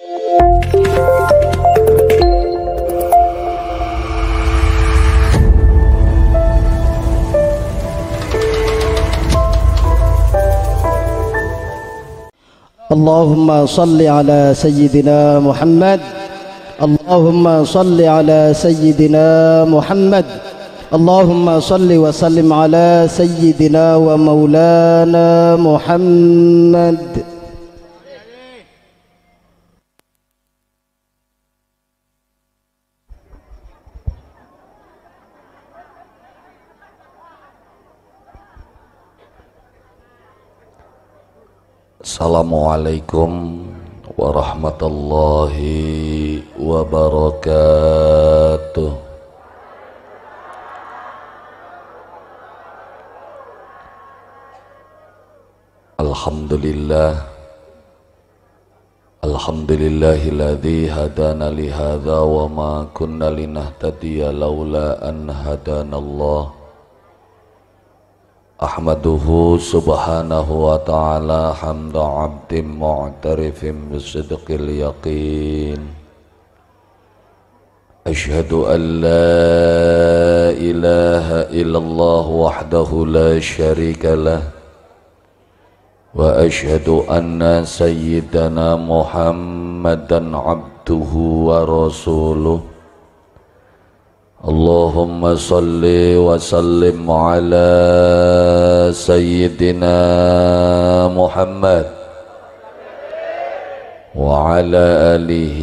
اللهم صل على سيدنا محمد اللهم صل على سيدنا محمد اللهم صل وسلم على سيدنا ومولانا محمد Assalamualaikum warahmatullahi wabarakatuh. Alhamdulillah Alhamdulillahilladzi hadana li hadza wa ma kunna linahtadiya laula an أحمده سبحانه وتعالى حمد عبد معترف بصدق اليقين أشهد أن لا إله إلا الله وحده لا شريك له وأشهد أن سيدنا محمدا عبده ورسوله اللهم صل وسلم على سيدنا محمد وعلى آله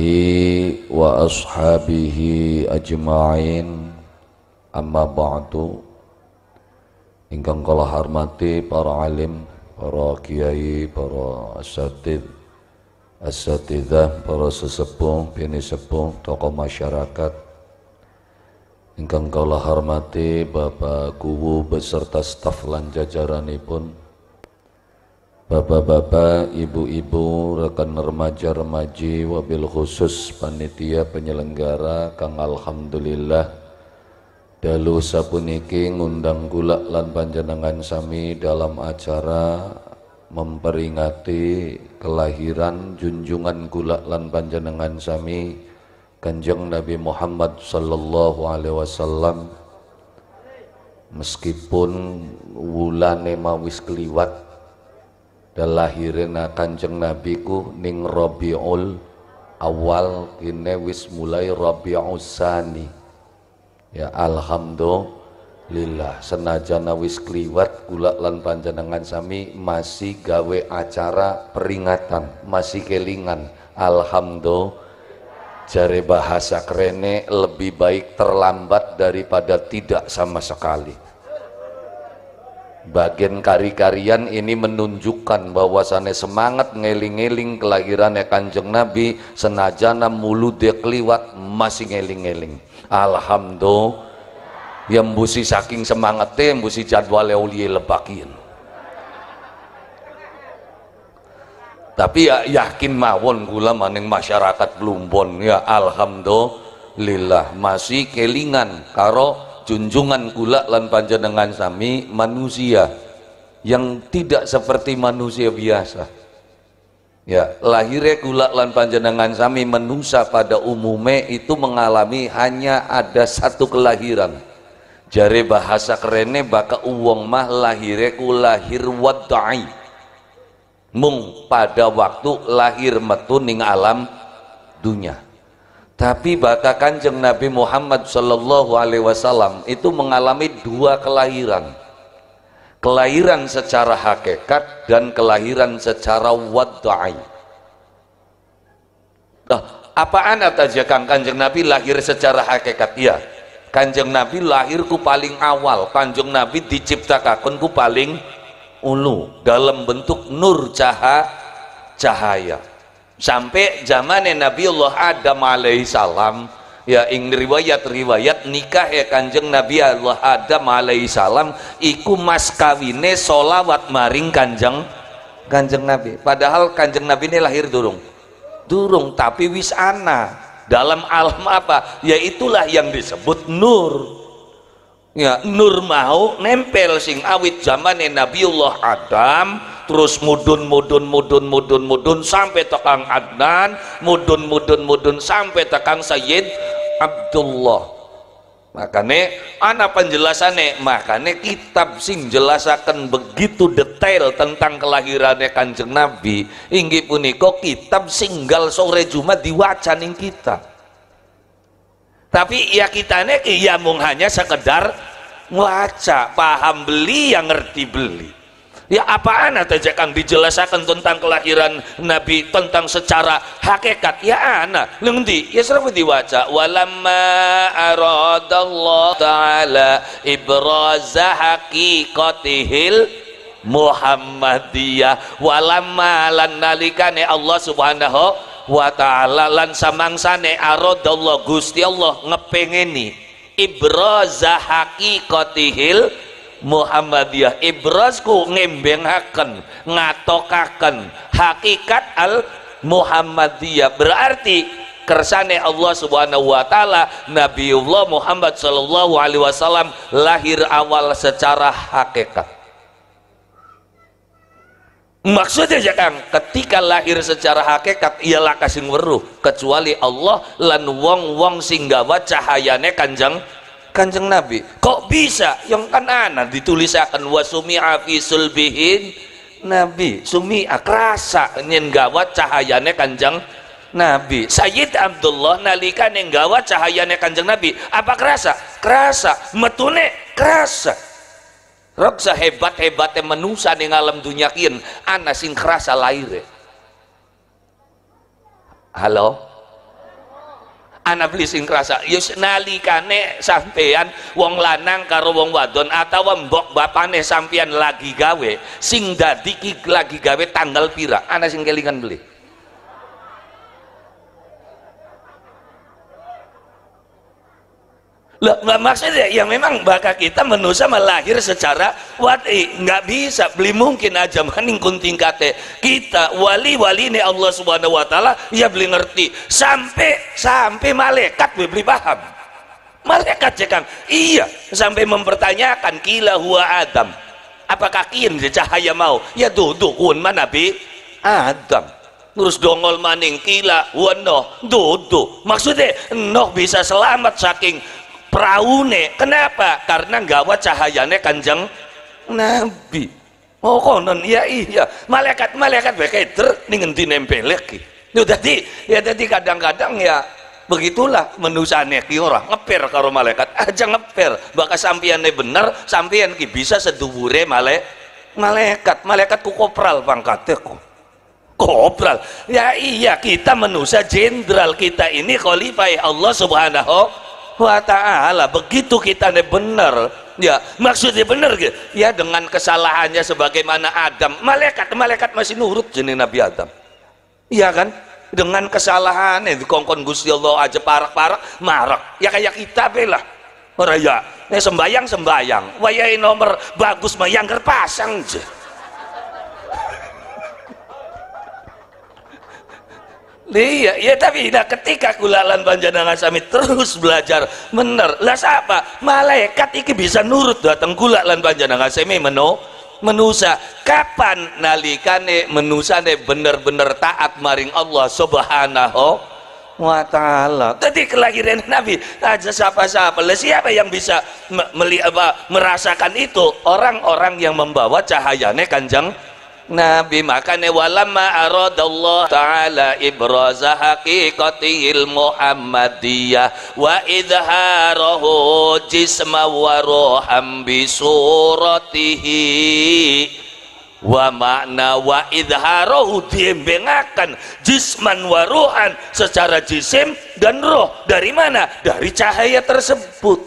وأصحابه أجمعين أما بعد Ingkang kala hormati para alim, para kiai, para asatid, asatidah, para sesepuh, bini sepuh, tokoh masyarakat, Ingkang kaulah hormati Bapak Kuwu beserta staf lan pun Bapak-bapak, ibu-ibu, rekan remaja-remaji, wabil khusus panitia penyelenggara Kang Alhamdulillah Dalu sapuniki ngundang gula lan panjenengan sami dalam acara memperingati kelahiran junjungan gula lan panjenengan sami Kanjeng Nabi Muhammad sallallahu alaihi wasallam meskipun wulane mawis keliwat dan lahirna Kanjeng Nabiku ning Rabiul awal kini wis mulai Rabiul Sani ya alhamdulillah senajana wis keliwat kula lan panjenengan sami masih gawe acara peringatan masih kelingan alhamdulillah jare bahasa kerene lebih baik terlambat daripada tidak sama sekali bagian kari-karian ini menunjukkan bahwasannya semangat ngeling-ngeling kelahirannya kanjeng Nabi senajana mulu dia keliwat masih ngeling-ngeling Alhamdulillah yang busi saking semangatnya yang busi jadwalnya uliye lebakin tapi ya yakin mawon gula maning masyarakat Blumbon ya alhamdulillah masih kelingan karo junjungan gula lan panjenengan sami manusia yang tidak seperti manusia biasa ya lahirnya gula lan panjenengan sami manusia pada umumnya itu mengalami hanya ada satu kelahiran jare bahasa kerennya baka uang mah lahirnya ku lahir wadda'i mung pada waktu lahir metu ning alam dunia tapi bakal kanjeng Nabi Muhammad Shallallahu Alaihi Wasallam itu mengalami dua kelahiran kelahiran secara hakikat dan kelahiran secara wadda'i nah, apaan aja kang kanjeng Nabi lahir secara hakikat ya kanjeng Nabi lahirku paling awal kanjeng Nabi diciptakan ku paling ulu dalam bentuk nur caha, cahaya sampai zaman Allah Adam Salam ya ing riwayat-riwayat nikah ya kanjeng Nabi Allah Adam Salam iku mas kawine solawat maring kanjeng kanjeng Nabi padahal kanjeng Nabi ini lahir durung durung tapi wis ana dalam alam apa ya itulah yang disebut nur ya nur mau nempel sing awit zaman Nabiullah Adam terus mudun mudun mudun mudun mudun sampai tekan Adnan mudun mudun mudun sampai tekan Sayyid Abdullah makanya ana penjelasannya makanya kitab sing jelasakan begitu detail tentang kelahirannya kanjeng Nabi inggih puniko kitab singgal sore Jumat diwacaning kita tapi ya kita ini ya mung hanya sekedar ngelaca paham beli yang ngerti beli ya apaan saja kang dijelaskan tentang kelahiran nabi tentang secara hakikat ya ana lengdi ya serapa diwaca walamma aradallah ta'ala ibraza haqiqatihil Muhammadiyah walamma lan nalikane Allah subhanahu wa ta'ala lan samangsane aradallah gusti Allah ngepengeni ibraza haqiqatihil Muhammadiyah ibrazku ngembengaken ngatokaken hakikat al Muhammadiyah berarti kersane Allah subhanahu wa ta'ala Nabiullah Muhammad sallallahu alaihi wasallam lahir awal secara hakikat maksudnya ya Kang ketika lahir secara hakikat ialah kasing weruh kecuali Allah lan wong wong singgawa cahayane kanjeng kanjeng Nabi kok bisa yang kan anak ditulisakan wasumi afi sulbihin Nabi sumi akrasa nyen gawa cahayane kanjeng Nabi Sayyid Abdullah nalika gawa cahayane kanjeng Nabi apa kerasa? kerasa metune kerasa Rok sehebat-hebatnya manusia di alam dunia kian anak sing kerasa lahir halo anak beli sing kerasa yus ya kane sampean wong lanang karo wong wadon atau mbok bapane sampean lagi gawe sing dadi lagi gawe tanggal pira anak sing kelingan beli Lah, maksudnya ya memang bakal kita manusia melahir secara wati nggak bisa beli mungkin aja maning kunting kate kita wali wali ini Allah subhanahu wa taala ya beli ngerti sampai sampai malaikat beli paham malaikat cekang iya sampai mempertanyakan kila huwa adam apakah kian cahaya mau ya duduk kun mana bi adam terus dongol maning kila wanoh duduk maksudnya nok bisa selamat saking Perahu praune kenapa karena gawa cahayane kanjeng nabi Oh konon iya iya malaikat malaikat bekeder nih ngendi lagi. ya tadi ya tadi kadang-kadang ya begitulah manusia ki orang ngeper karo malaikat ah, aja ngeper baka sampiannya bener sampian ki bisa sedubure male malaikat malaikat ku kopral pangkatnya kopral ya iya kita manusia jenderal kita ini khalifah Allah subhanahu wa ta'ala begitu kita nih benar ya maksudnya benar gitu ya dengan kesalahannya sebagaimana Adam malaikat malaikat masih nurut jenis Nabi Adam iya kan dengan kesalahan itu kongkon Gusti Allah aja parak-parak marak ya kayak kita belah orang ya, ya sembayang sembayang wayai nomor bagus mah yang pasang je. iya ya tapi nah ketika kulalan panjenengan sami terus belajar bener lah siapa malaikat iki bisa nurut datang kulalan panjenengan sami meno menusa kapan nalikane menusane bener-bener taat maring Allah subhanahu wa ta'ala tadi kelahiran Nabi aja siapa-siapa lah siapa yang bisa meli, apa, merasakan itu orang-orang yang membawa cahayane kanjeng Nabi makanya walamma aradallah ta'ala ibraza haqiqatihil muhammadiyah wa idharahu jisma wa roham bisuratihi wa makna wa idharohu diembengakan jisman wa rohan secara jisim dan roh dari mana? dari cahaya tersebut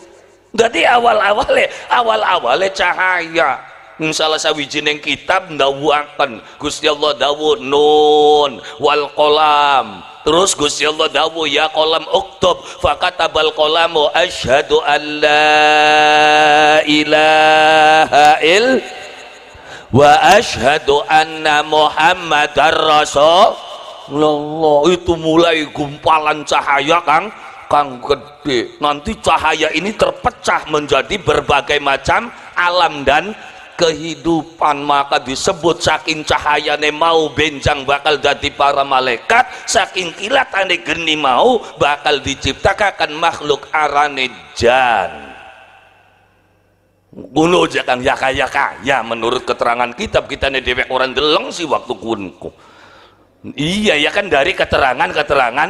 jadi awal-awalnya awal-awalnya cahaya Hmm, salah sawijining kitab ndawuaken Gusti Allah dawu nun wal kolam terus Gusti Allah dawu ya kolam uktub fakatabal kolamu asyhadu an la ilaha il wa asyhadu anna muhammadar rasulullah itu mulai gumpalan cahaya Kang Kang gede nanti cahaya ini terpecah menjadi berbagai macam alam dan kehidupan maka disebut saking cahayane mau benjang bakal jadi para malaikat saking kilat ane geni mau bakal diciptakan makhluk arane jan kuno jakang ya kaya ya menurut keterangan kitab kita nih dewek orang geleng sih waktu kunku iya ya kan dari keterangan-keterangan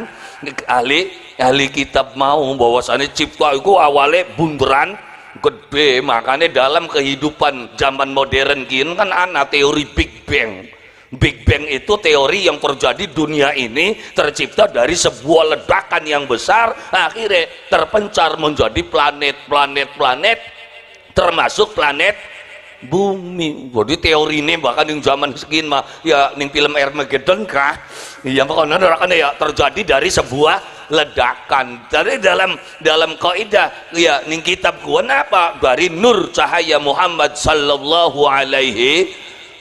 ahli ahli kitab mau bahwasannya cipta itu awalnya bunderan gede makanya dalam kehidupan zaman modern gini kan anak teori Big Bang Big Bang itu teori yang terjadi dunia ini tercipta dari sebuah ledakan yang besar akhirnya terpencar menjadi planet-planet-planet termasuk planet bumi jadi teori ini bahkan yang zaman segini mah ya yang film Armageddon kah yang pokoknya ya terjadi dari sebuah ledakan dari dalam dalam kaidah ya ning kitab kuan apa dari nur cahaya Muhammad sallallahu alaihi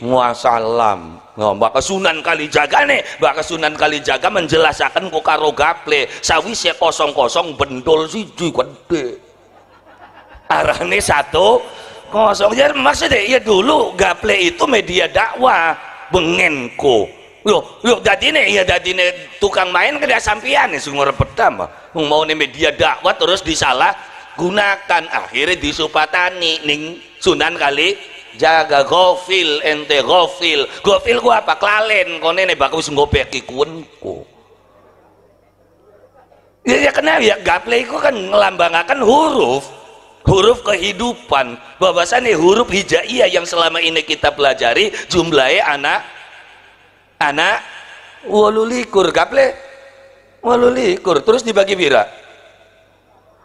wasallam Nah, Kesunan kali jaga nih, Mbak Kesunan kali jaga menjelaskan kok karo gaple, sawisnya kosong-kosong bendol siji gede. Arahnya satu kosong. Ya maksudnya ya dulu gaple itu media dakwah bengenko loh loh dadi nih ya dadi nih tukang main kan dia sampian nih ya, sumur pertama mau nih media dakwah terus disalah gunakan akhirnya disupatani ning sunan kali jaga gofil ente gofil gofil gua apa kelalen kone nih baku senggopek ikuenku ya, ya kenapa ya gaple itu kan melambangkan huruf huruf kehidupan bahwasannya huruf hijaiyah yang selama ini kita pelajari jumlahnya anak anak walulikur kaple walulikur terus dibagi bira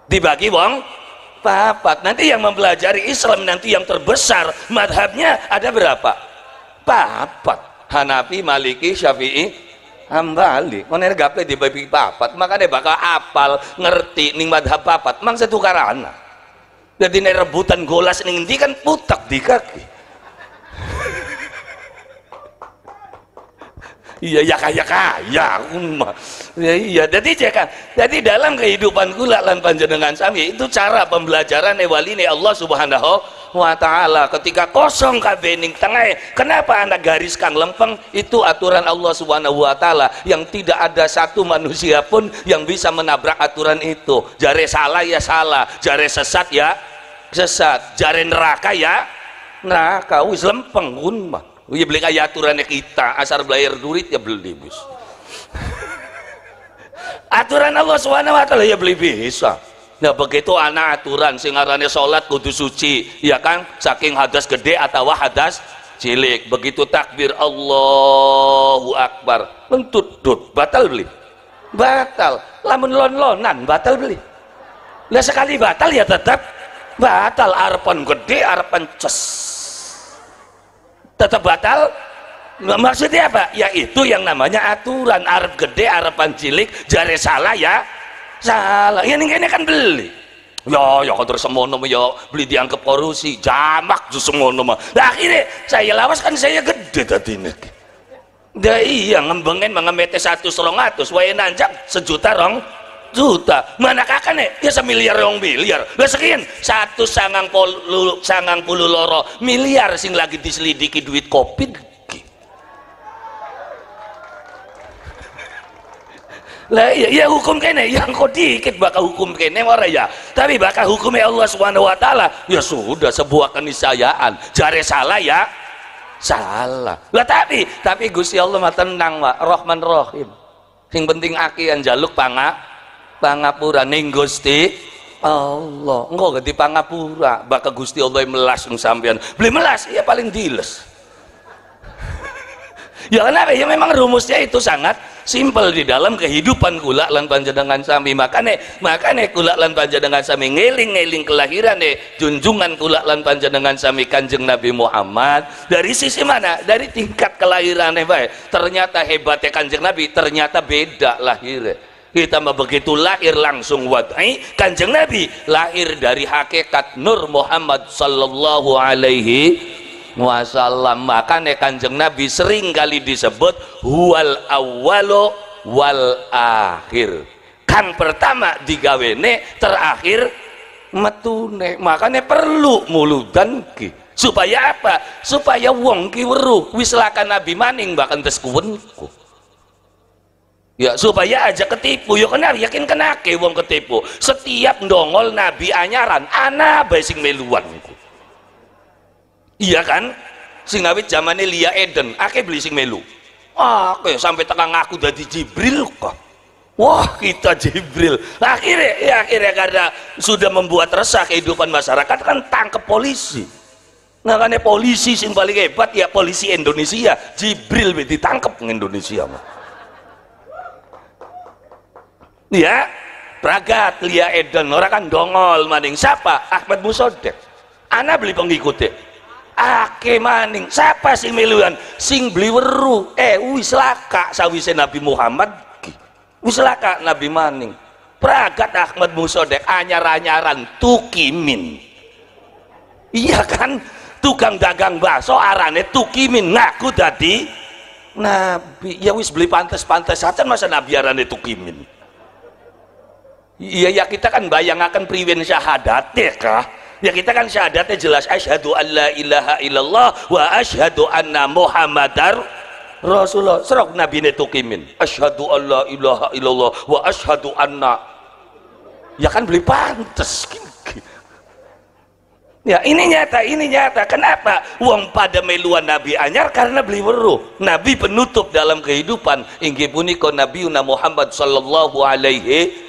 dibagi wong papat nanti yang mempelajari Islam nanti yang terbesar madhabnya ada berapa papat Hanafi Maliki Syafi'i hambali mana gaple dibagi papat makanya bakal apal ngerti ning madhab papat mang satu karena jadi rebutan golas ini kan putak di kaki iya ya kaya ya kaya umma ya iya jadi cek ya kan, jadi dalam kehidupan kula lan panjenengan sami itu cara pembelajaran ini Allah subhanahu wa ta'ala ketika kosong kabening tengah kenapa anda garis kang lempeng itu aturan Allah subhanahu wa ta'ala yang tidak ada satu manusia pun yang bisa menabrak aturan itu jare salah ya salah jare sesat ya sesat jare neraka ya neraka wis lempeng kun Oh, iya beli kayak ya aturannya kita asar belayar duit ya beli bis aturan Allah subhanahu wa ta'ala ya beli bisa nah begitu anak aturan singarannya sholat kudu suci ya kan saking hadas gede atau hadas cilik begitu takbir Allahu Akbar lentut dut batal beli batal lamun lon-lonan batal beli lah sekali batal ya tetap batal arpon gede arpon ces tetap batal maksudnya apa? Ya itu yang namanya aturan Arab gede, Araban cilik, jare salah ya salah. Iya, ini ini kan beli. Ya, ya kalau terus semono ya beli dianggap korupsi, jamak tuh semua mah. Nah, akhirnya saya lawas kan saya gede tadi ini. Dah iya ngembengin mengemete satu serong atus, wae nanjak sejuta rong juta mana nih ya semiliar yang miliar lah sekian satu sangang puluh sangang puluh loro miliar sing lagi diselidiki duit covid lah ya, ya hukum kene yang kok dikit bakal hukum kene ora ya tapi bakal hukumnya Allah subhanahu wa ta'ala ya sudah sebuah keniscayaan jare salah ya salah lah tapi tapi Gusti Allah mah tenang wa Rahman Rahim sing penting yang jaluk pangak pangapura ning Gusti Allah engko ganti pangapura bakal Gusti Allah melas nang sampean beli melas ya paling diles ya kenapa ya memang rumusnya itu sangat simpel di dalam kehidupan kula lan panjenengan sami makane makane kula lan panjenengan sami ngeling-ngeling kelahiran nih e. junjungan kula lan panjenengan sami kanjeng Nabi Muhammad dari sisi mana dari tingkat kelahiran baik ternyata hebatnya kanjeng Nabi ternyata beda lahirnya mah begitu lahir langsung wadai kanjeng Nabi lahir dari hakikat Nur Muhammad sallallahu alaihi wasallam makanya kanjeng Nabi sering kali disebut wal awwalo wal akhir kan pertama digawene terakhir metune makanya perlu muludan ki supaya apa supaya wong ki weruh wis Nabi maning bahkan tes kuwenku Ya, supaya aja ketipu. Yo ya, kenar, yakin kenake wong ketipu. Setiap dongol Nabi anyaran, ana basing meluan itu. Iya kan? Sing awit zamane Lia Eden, ake beli sing melu. Wah, ake sampai tengah aku dadi Jibril kok. Wah, kita Jibril. Akhirnya, ya akhirnya karena sudah membuat resah kehidupan masyarakat kan tangkep polisi. Nah, karena polisi sing paling hebat ya polisi Indonesia. Jibril ditangkep Indonesia mah ya pragat lia eden orang kan dongol maning siapa Ahmad Musodek anak beli pengikutnya ake maning siapa sih miluan sing beli weru eh wis laka sawise Nabi Muhammad wis laka Nabi maning pragat Ahmad Musodek anyar-anyaran tukimin iya kan tukang dagang bakso arane tukimin ngaku nah, tadi nabi ya wis beli pantas pantas saja masa nabi arane tukimin Iya ya kita kan bayangkan priwin syahadat ya kah? Ya kita kan syahadatnya jelas asyhadu alla ilaha illallah wa asyhadu anna muhammadar Rasulullah serok Nabi netukimin asyhadu alla ilaha illallah wa asyhadu anna ya kan beli pantas ya ini nyata ini nyata kenapa uang pada meluan Nabi anyar karena beli weruh Nabi penutup dalam kehidupan inggi punika Nabi Muhammad sallallahu alaihi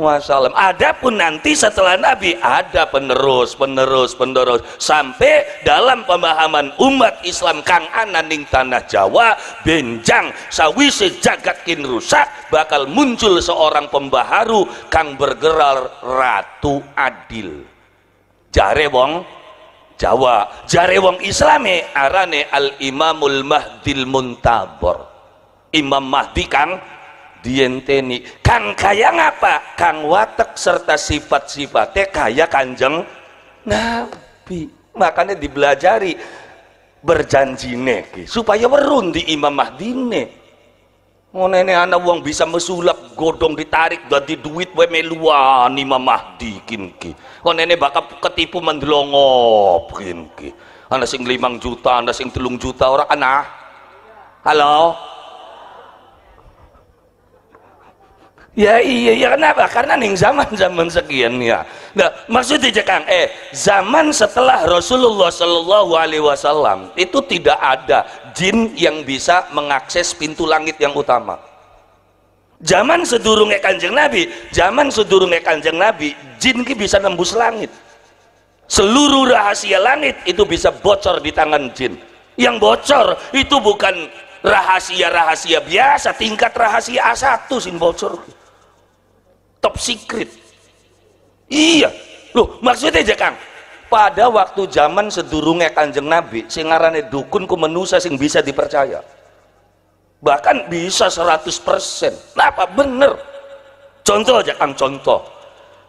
wasallam. Adapun nanti setelah Nabi ada penerus, penerus, penerus sampai dalam pemahaman umat Islam Kang Ananing tanah Jawa benjang sawise jagat kin rusak bakal muncul seorang pembaharu kang bergeral ratu adil. Jare wong Jawa, jare wong Islame arane Al Imamul Mahdil Muntabor. Imam Mahdi kang dienteni kang kaya ngapa kang watak serta sifat-sifatnya kaya kanjeng nabi makanya dibelajari berjanji nek supaya merun di Imam Mahdine mau nenek anak uang bisa mesulap godong ditarik ganti duit we meluan Imam Mahdi kinki oh nenek bakal ketipu mendelongop kinki anak sing limang juta anak sing telung juta orang anak halo Ya iya, ya kenapa? Karena nih zaman-zaman sekian ya. Nah, maksudnya cekang, eh zaman setelah Rasulullah Shallallahu Alaihi Wasallam itu tidak ada jin yang bisa mengakses pintu langit yang utama. Zaman sedurungnya kanjeng Nabi, zaman sedurungnya kanjeng Nabi, jin ki bisa nembus langit. Seluruh rahasia langit itu bisa bocor di tangan jin. Yang bocor itu bukan rahasia-rahasia biasa, tingkat rahasia A1 sin bocor top secret iya loh maksudnya aja kang pada waktu zaman sedurungnya kanjeng nabi singarane dukun ku menusa sing bisa dipercaya bahkan bisa 100% persen. apa bener contoh aja kang contoh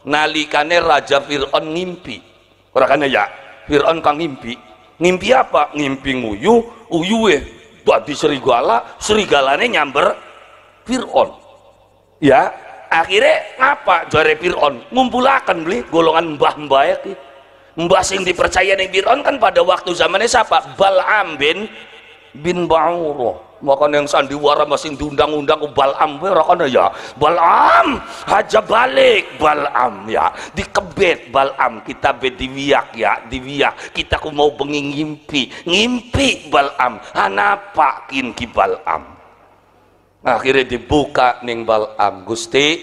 nalikane raja Fir'aun ngimpi orang ya Fir'aun kang ngimpi ngimpi apa? ngimpi nguyu uyuwe dadi serigala serigalane nyamber Fir'aun ya akhirnya ngapa jare Fir'aun ngumpulakan beli golongan mbah-mbah ya mbah sing dipercaya nih Fir'aun kan pada waktu zamannya siapa Bal'am bin bin Ba'urah makan yang sandiwara masih diundang-undang ke Bal'am rakana ya Bal'am haja balik Bal'am ya dikebet Bal'am kita bediwiak ya diwiak kita ku mau bengi ngimpi ngimpi Bal'am hanapa ki Bal'am akhirnya dibuka Ningbal Agusti,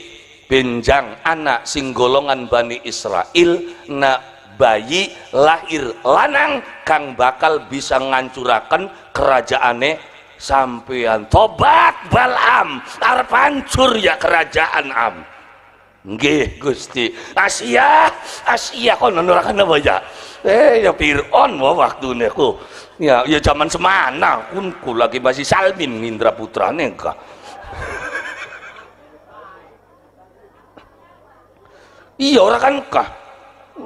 pinjang benjang anak sing golongan Bani Israel nak bayi lahir lanang kang bakal bisa ngancurakan kerajaane sampean tobat Balam arep hancur ya kerajaan am nggih Gusti Asia Asia kok neraka apa ya eh ya on waktu waktune ku ya ya zaman semana pun ku lagi masih Salmin Indra Putra enggak iya orang kan kah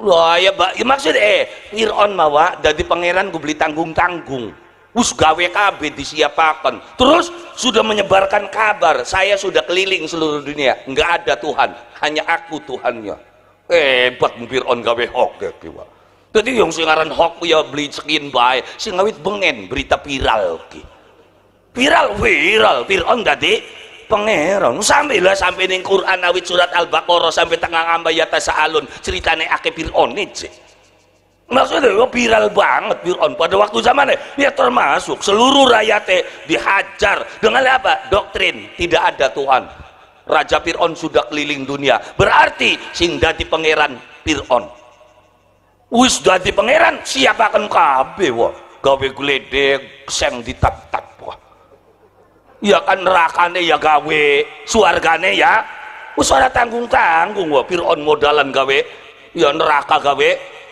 wah ya, mbak ya maksud eh Iron mawa dari pangeran gue beli tanggung-tanggung us gawe KB disiapakan terus sudah menyebarkan kabar saya sudah keliling seluruh dunia Enggak ada Tuhan hanya aku Tuhannya hebat on gawe hok ya, jadi yang singaran hoax ya beli skin baik, singawit bengen berita viral ki. Viral, viral, viral deh. pangeran. Sampai lah sampai neng Quran awit surat Al-Baqarah sampai tengah ambayata saalun ceritane ake Fir'aun sih. Maksudnya oh, viral banget on pada waktu zamannya ya termasuk seluruh rakyatnya dihajar dengan apa? Doktrin tidak ada Tuhan. Raja Fir'aun sudah keliling dunia. Berarti sing dadi pangeran Fir'aun wis dadi pangeran siapaken kabeh wah gawe gledek seng ditap-tap wah ya kan nerakane ya gawe suargane ya wis ora tanggung-tanggung wah Firaun modalan gawe ya neraka gawe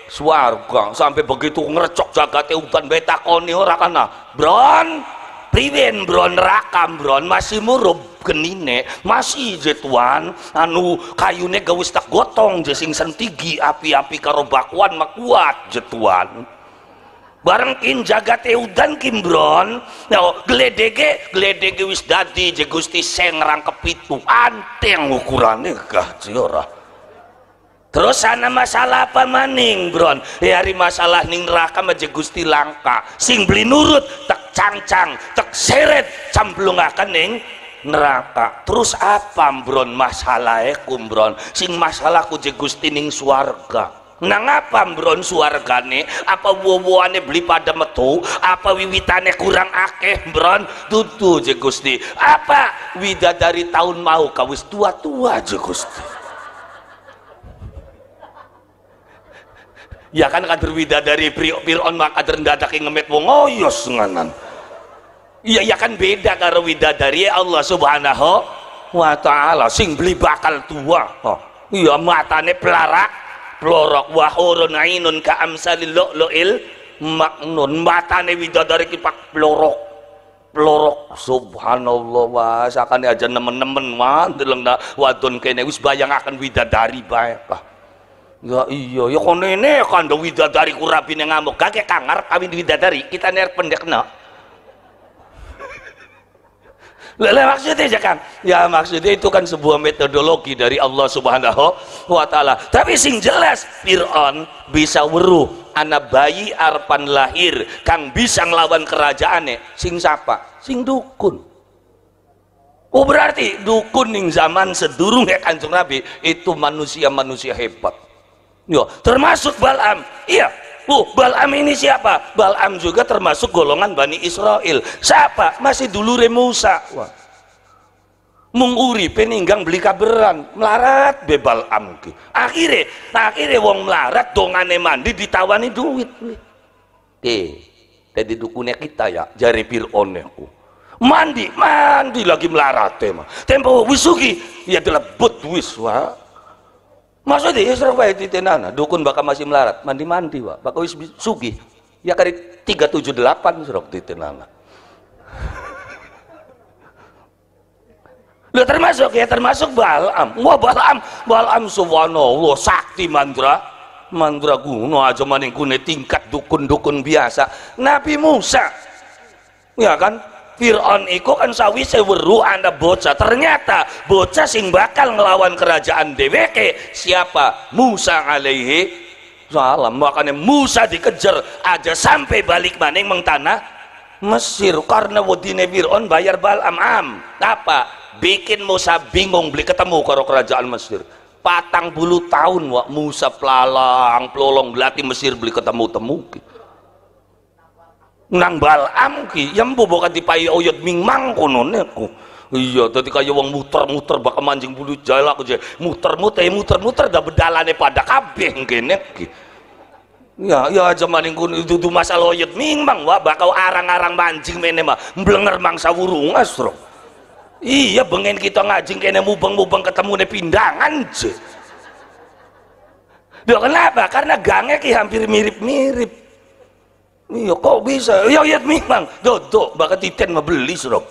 suarga sampai begitu ngrecok jagate udan betakoni ora kana bron priwen Bron rakam Bron masih murub genine masih jetuan anu kayune gawis tak gotong jesing sentigi api-api karo bakwan makuat jetuan bareng kin jaga teudan kim bron no, geledege geledege wis dadi je gusti seng itu anteng ukurannya kah ora terus sana masalah apa maning bron ya hari masalah ning neraka maje gusti langka sing beli nurut tak cangcang seret camblung kening neraka terus apa mbron masalah kumbron sing masalah ku ning suarga nang apa mbron suargane apa wowoane beli pada metu apa wiwitane kurang akeh mbron tutu je gusti apa widadari tahun mau kawis tua-tua je ya kan kader wida widadari Fir'aun mah kader ndadak ngemet wong ngoyos oh nganan iya ya kan beda karo dari ya Allah subhanahu wa ta'ala sing beli bakal tua oh. iya matane pelarak plorok wa hurun ainun ka amsalil lu'lu'il maknun matane dari kipak plorok plorok subhanallah wa sakane aja nemen-nemen wah deleng wadon kene wis bayang akan wida dari bae Ya iya, ya kok kan ada widadari ku yang ngamuk. Kakek kangar kawin widadari, kita pendek no. Lele maksudnya aja ya kan? Ya maksudnya itu kan sebuah metodologi dari Allah Subhanahu wa taala. Tapi sing jelas Firaun bisa weruh anak bayi arpan lahir kang bisa ngelawan kerajaane sing siapa? Sing dukun. Oh berarti dukun yang zaman sedurunge Kanjeng Nabi itu manusia-manusia hebat. Yo, termasuk Balam. Iya. Uh, Balam ini siapa? Balam juga termasuk golongan Bani Israel. Siapa? Masih dulu Remusa. Wah. Menguri peninggang beli kaberan, melarat be Balam ki. Akhire, akhire wong melarat dongane mandi ditawani duit. Eh, jadi dukunnya kita ya, jari ku. Mandi, mandi lagi melarat tema. Tempo wisugi, ya dilebut wis Wiswa. Maksudnya ya Isra wae titenana, dukun bakal masih melarat, mandi-mandi wa bakal wis sugi, Ya kali 378 surok titenana. Lo termasuk ya termasuk Balam. Wah Balam, Balam subhanallah sakti mantra. Mantra guna aja maning kune tingkat dukun-dukun biasa. Nabi Musa. Ya kan? Fir'aun iku kan sawise weru anda bocah ternyata bocah sing bakal ngelawan kerajaan DWK siapa Musa alaihi salam makanya Musa dikejar aja sampai balik maning mengtanah Mesir karena wadine Fir'aun bayar am am apa bikin Musa bingung beli ketemu karo kerajaan Mesir patang bulu tahun wak Musa pelalang pelolong belati Mesir beli ketemu temu gitu nang balam ki yampu bukan dipai oyot mingmang konon aku iya tadi kaya wong muter-muter bakal mancing bulu jala aku muter-muter eh, muter-muter dah bedalane pada kabeh kene ki ya ya aja maning kun itu tuh masalah oyot mang, wah bakal arang-arang mancing mene mah mang mangsa wurung asro iya bengen kita ngajing kene mubeng-mubeng ketemu ne pindangan je Duh, kenapa? Karena gangnya ki hampir mirip-mirip iya kok bisa ya ya memang Duduk, bahkan titen beli suruh.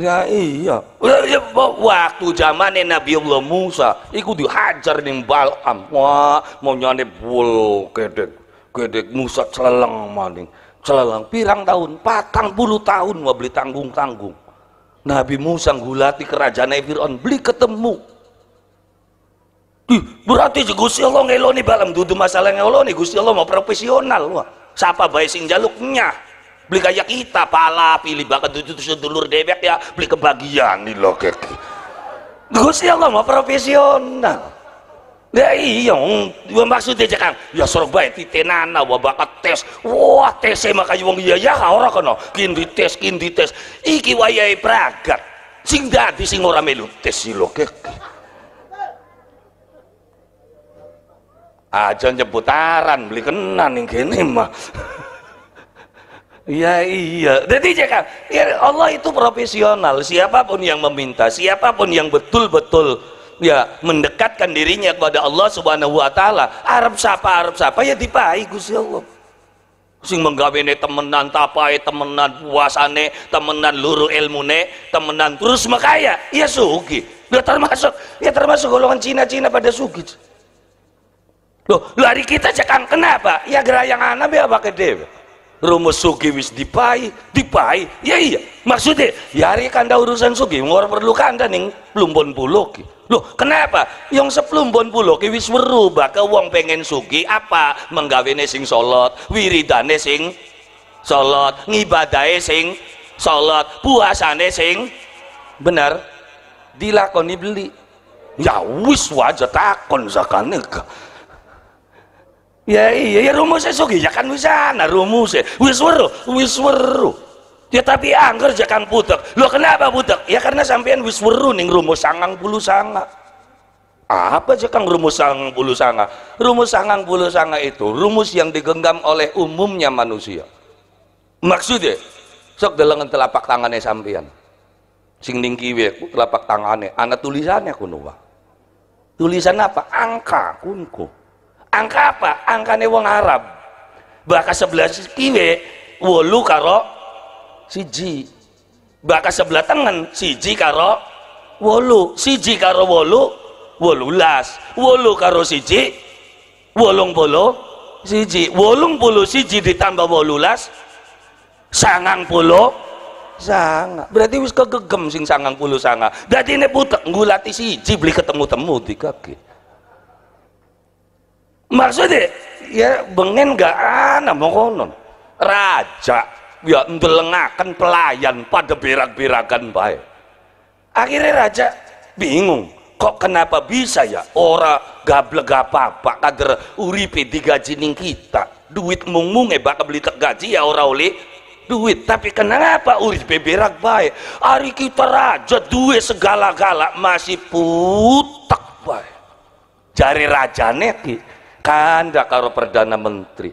ya iya ya, ya waktu zaman Nabi Allah Musa itu dihajar nih Balam wah mau nyanyi bulu, gedek gedek Musa celeleng maning Celeleng, pirang tahun patang puluh tahun mau beli tanggung tanggung Nabi Musa gulati kerajaan Fir'aun beli ketemu Ih, berarti Gusti Allah ngeloni balam dudu masalah ngeloni Gusti Allah mau profesional wah siapa bayi sing jaluknya beli kayak kita pala pilih bakat tujuh tujuh dulur debek ya beli kebagian nih lo gue sih Allah mau profesional ya iya gue mm, iya maksudnya cekang ya sorok baik titenana wah bakat tes wah tes sama kayu wong iya ya ora kono kindi tes kindi tes iki wayai pragat sing dadi sing ora melu tes sih lo kek aja nyebutaran beli kenan yang gini mah Ya iya. Jadi jangan. Ya Allah itu profesional. Siapapun yang meminta, siapapun yang betul-betul ya mendekatkan dirinya kepada Allah Subhanahu wa taala, Arab siapa, Arab siapa ya dipahi Gusti Allah. Sing menggawene temenan tapai temenan puasane, temenan luru ilmune, temenan terus makaya, ya sugi. dia ya, termasuk ya termasuk golongan Cina-Cina pada sugi loh lari kita cekang kenapa ya gerayang anak ya apa gede rumus sugi wis dipai dipai ya iya maksudnya ya hari kanda urusan sugi ngor perlu kanda ning plumbon puluk. loh kenapa yang sebelum seplumbon buluk wis berubah ke wong pengen sugi apa menggawe sing solot wiridane sing solot ngibadai sing solot puasane sing benar dilakoni beli ya wis wajah takon zakane Ya iya, ya rumusnya sugi iya kan ya kan wisana rumusnya. Wis wiswuru. wis weruh. Ya tapi angker jakan putek. Lo kenapa putek? Ya karena sampean wis nih rumus sangang bulu sanga. Apa aja kang rumus sangang bulu sanga? Rumus sangang bulu sanga itu rumus yang digenggam oleh umumnya manusia. Maksudnya, sok dalam telapak tangannya sampean. Sing ning kiwe telapak tangannya, anak tulisannya kuno. Tulisan apa? Angka kunku angka apa? ini wong Arab bakal sebelah kiwe wolu karo siji bakal sebelah tangan siji karo wolu siji karo wolu wolulas wolu karo siji wolung polo siji wolung polo siji ditambah wolulas sangang polo sanga berarti wis kegegem sing sangang Polo sanga berarti ini putek ngulati siji beli ketemu temu kaki maksudnya ya bengen gak anak mau konon raja ya ndelengaken pelayan pada berak-berakan baik akhirnya raja bingung kok kenapa bisa ya ora gak apa-apa kader uripe digaji ning kita duit mung-mung bakal beli gaji ya ora oleh duit tapi kenapa uripe berak baik hari kita raja duit segala-gala masih putak baik jari rajane ki kanda karo perdana menteri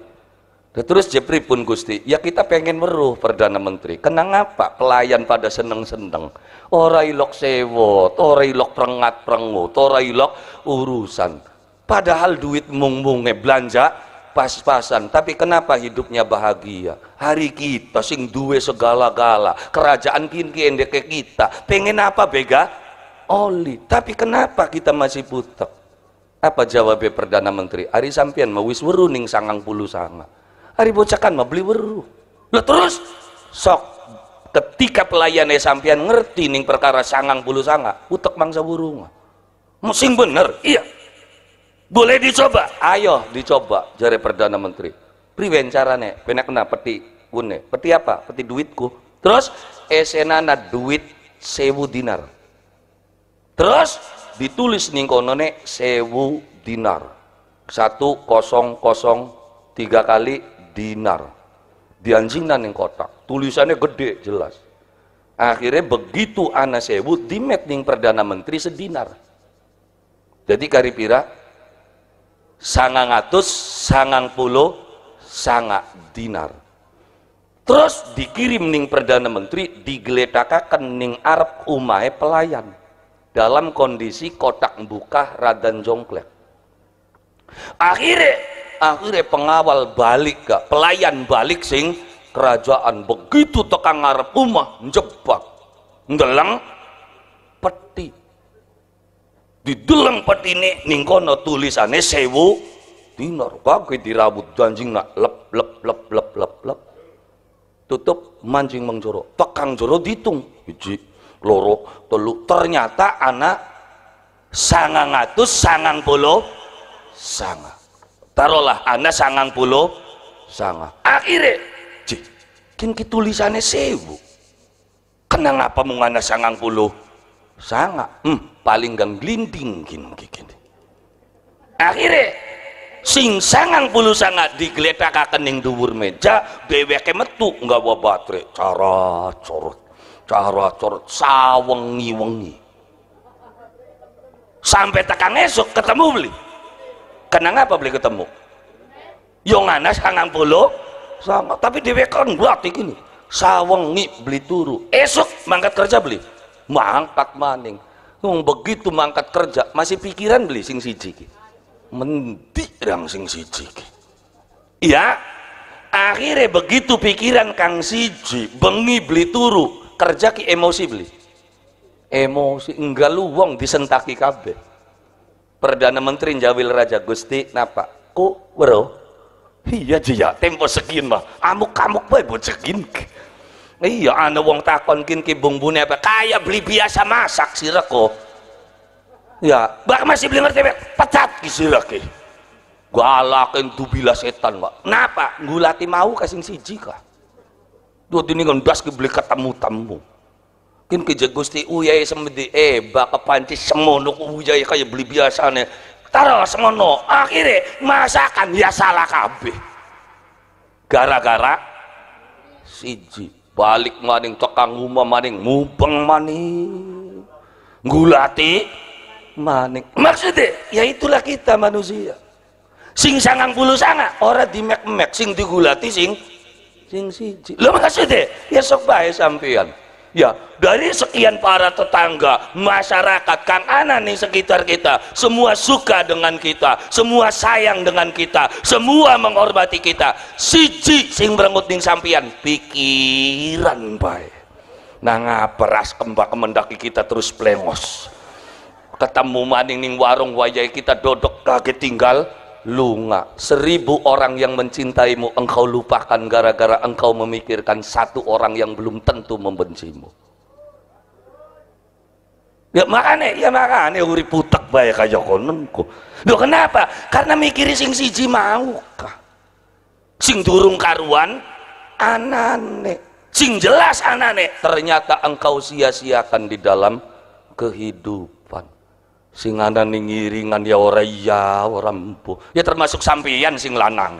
terus Jepri pun Gusti ya kita pengen meruh perdana menteri kenang apa pelayan pada seneng-seneng ora ilok sewo, ora ilok perengat perengut ora ilok urusan padahal duit mung mung belanja pas-pasan tapi kenapa hidupnya bahagia hari kita sing duwe segala-gala kerajaan kini endeke kita pengen apa bega oli tapi kenapa kita masih butek apa jawabnya Perdana Menteri? hari sampian mau wis weru ning sangang puluh sanga. hari bocakan mau beli weru. lo terus sok ketika pelayannya sampian ngerti ning perkara sangang puluh sanga, utek mangsa burung. musim bener, iya. Boleh dicoba? Ayo dicoba, jari Perdana Menteri. Priwen carane? Penak kena peti gune. Peti apa? Peti duitku. Terus esenana eh, duit sewu dinar. Terus ditulis nih kono nek sewu dinar satu kosong kosong tiga kali dinar dianjingan yang kotak tulisannya gede jelas akhirnya begitu anak sewu dimet nih perdana menteri sedinar jadi karipira sangang atus sangang puluh sangat dinar terus dikirim ning perdana menteri digeletakakan nih arab umai pelayan dalam kondisi kotak buka radan jongklek akhirnya akhirnya pengawal balik ke pelayan balik sing kerajaan begitu tekan ngarep rumah jebak ngeleng peti di deleng peti ini ningkono tulisannya sewu dinar kaki dirabut janjing nak lep lep lep lep lep lep tutup mancing mengjoro tekan joro ditung biji loro telu ternyata anak sangang atus sangang puluh sanga taruhlah anak sangang puluh sanga akhirnya cik kin tulisannya sewu kenang apa mau anak sangang puluh sanga hmm, paling gang glinding kin kini akhirnya sing sangang puluh sangat digeletak yang dhuwur meja dheweke metu bawa baterai cara corot cara carot sawengi-wengi sampai tekan esok ketemu beli kenang apa beli ketemu yang anas sangat puluh sama tapi diwekan berarti gini sawengi beli turu esok mangkat kerja beli mangkat maning Nung begitu mangkat kerja masih pikiran beli sing siji mendik yang sing siji ya akhirnya begitu pikiran kang siji bengi beli turu kerja ki emosi beli emosi enggak lu luwong disentaki kabeh Perdana Menteri Jawil Raja Gusti napa ku bro iya jia ya, tempo sekian mah amuk amuk boy buat bocekin iya ane wong takon kin ki bumbune apa kaya beli biasa masak sih reko ya bak masih beli ngerti bet pecat ki sireke galakin tu bila setan pak kenapa ngulati mau kasih siji kah dua dini kan, kan ke beli ketemu tamu kini kerja gusti uyai semedi eh baka panci semono uyai kayak beli biasanya taruh semono akhirnya masakan ya salah kabe, gara-gara siji balik maning tokang rumah maning mubeng maning gulati maning maksudnya ya itulah kita manusia sing sangang bulu sanga ora mek mek sing digulati sing sing siji lo maksudnya ya sok bae sampean ya dari sekian para tetangga masyarakat kang ana nih sekitar kita semua suka dengan kita semua sayang dengan kita semua menghormati kita siji sing merengut ning sampean pikiran bae nah ngaperas kembak kemendaki kita terus plengos ketemu maning ning warung wayahe kita dodok kaget tinggal lunga seribu orang yang mencintaimu engkau lupakan gara-gara engkau memikirkan satu orang yang belum tentu membencimu ya makanya ya makanya uri putek baik aja konenku Duh, kenapa? karena mikiri sing siji mau kah sing durung karuan anane sing jelas anane ternyata engkau sia-siakan di dalam kehidupan sing ana ning ngiringan ya ora iya ora empuh ya termasuk sampeyan sing lanang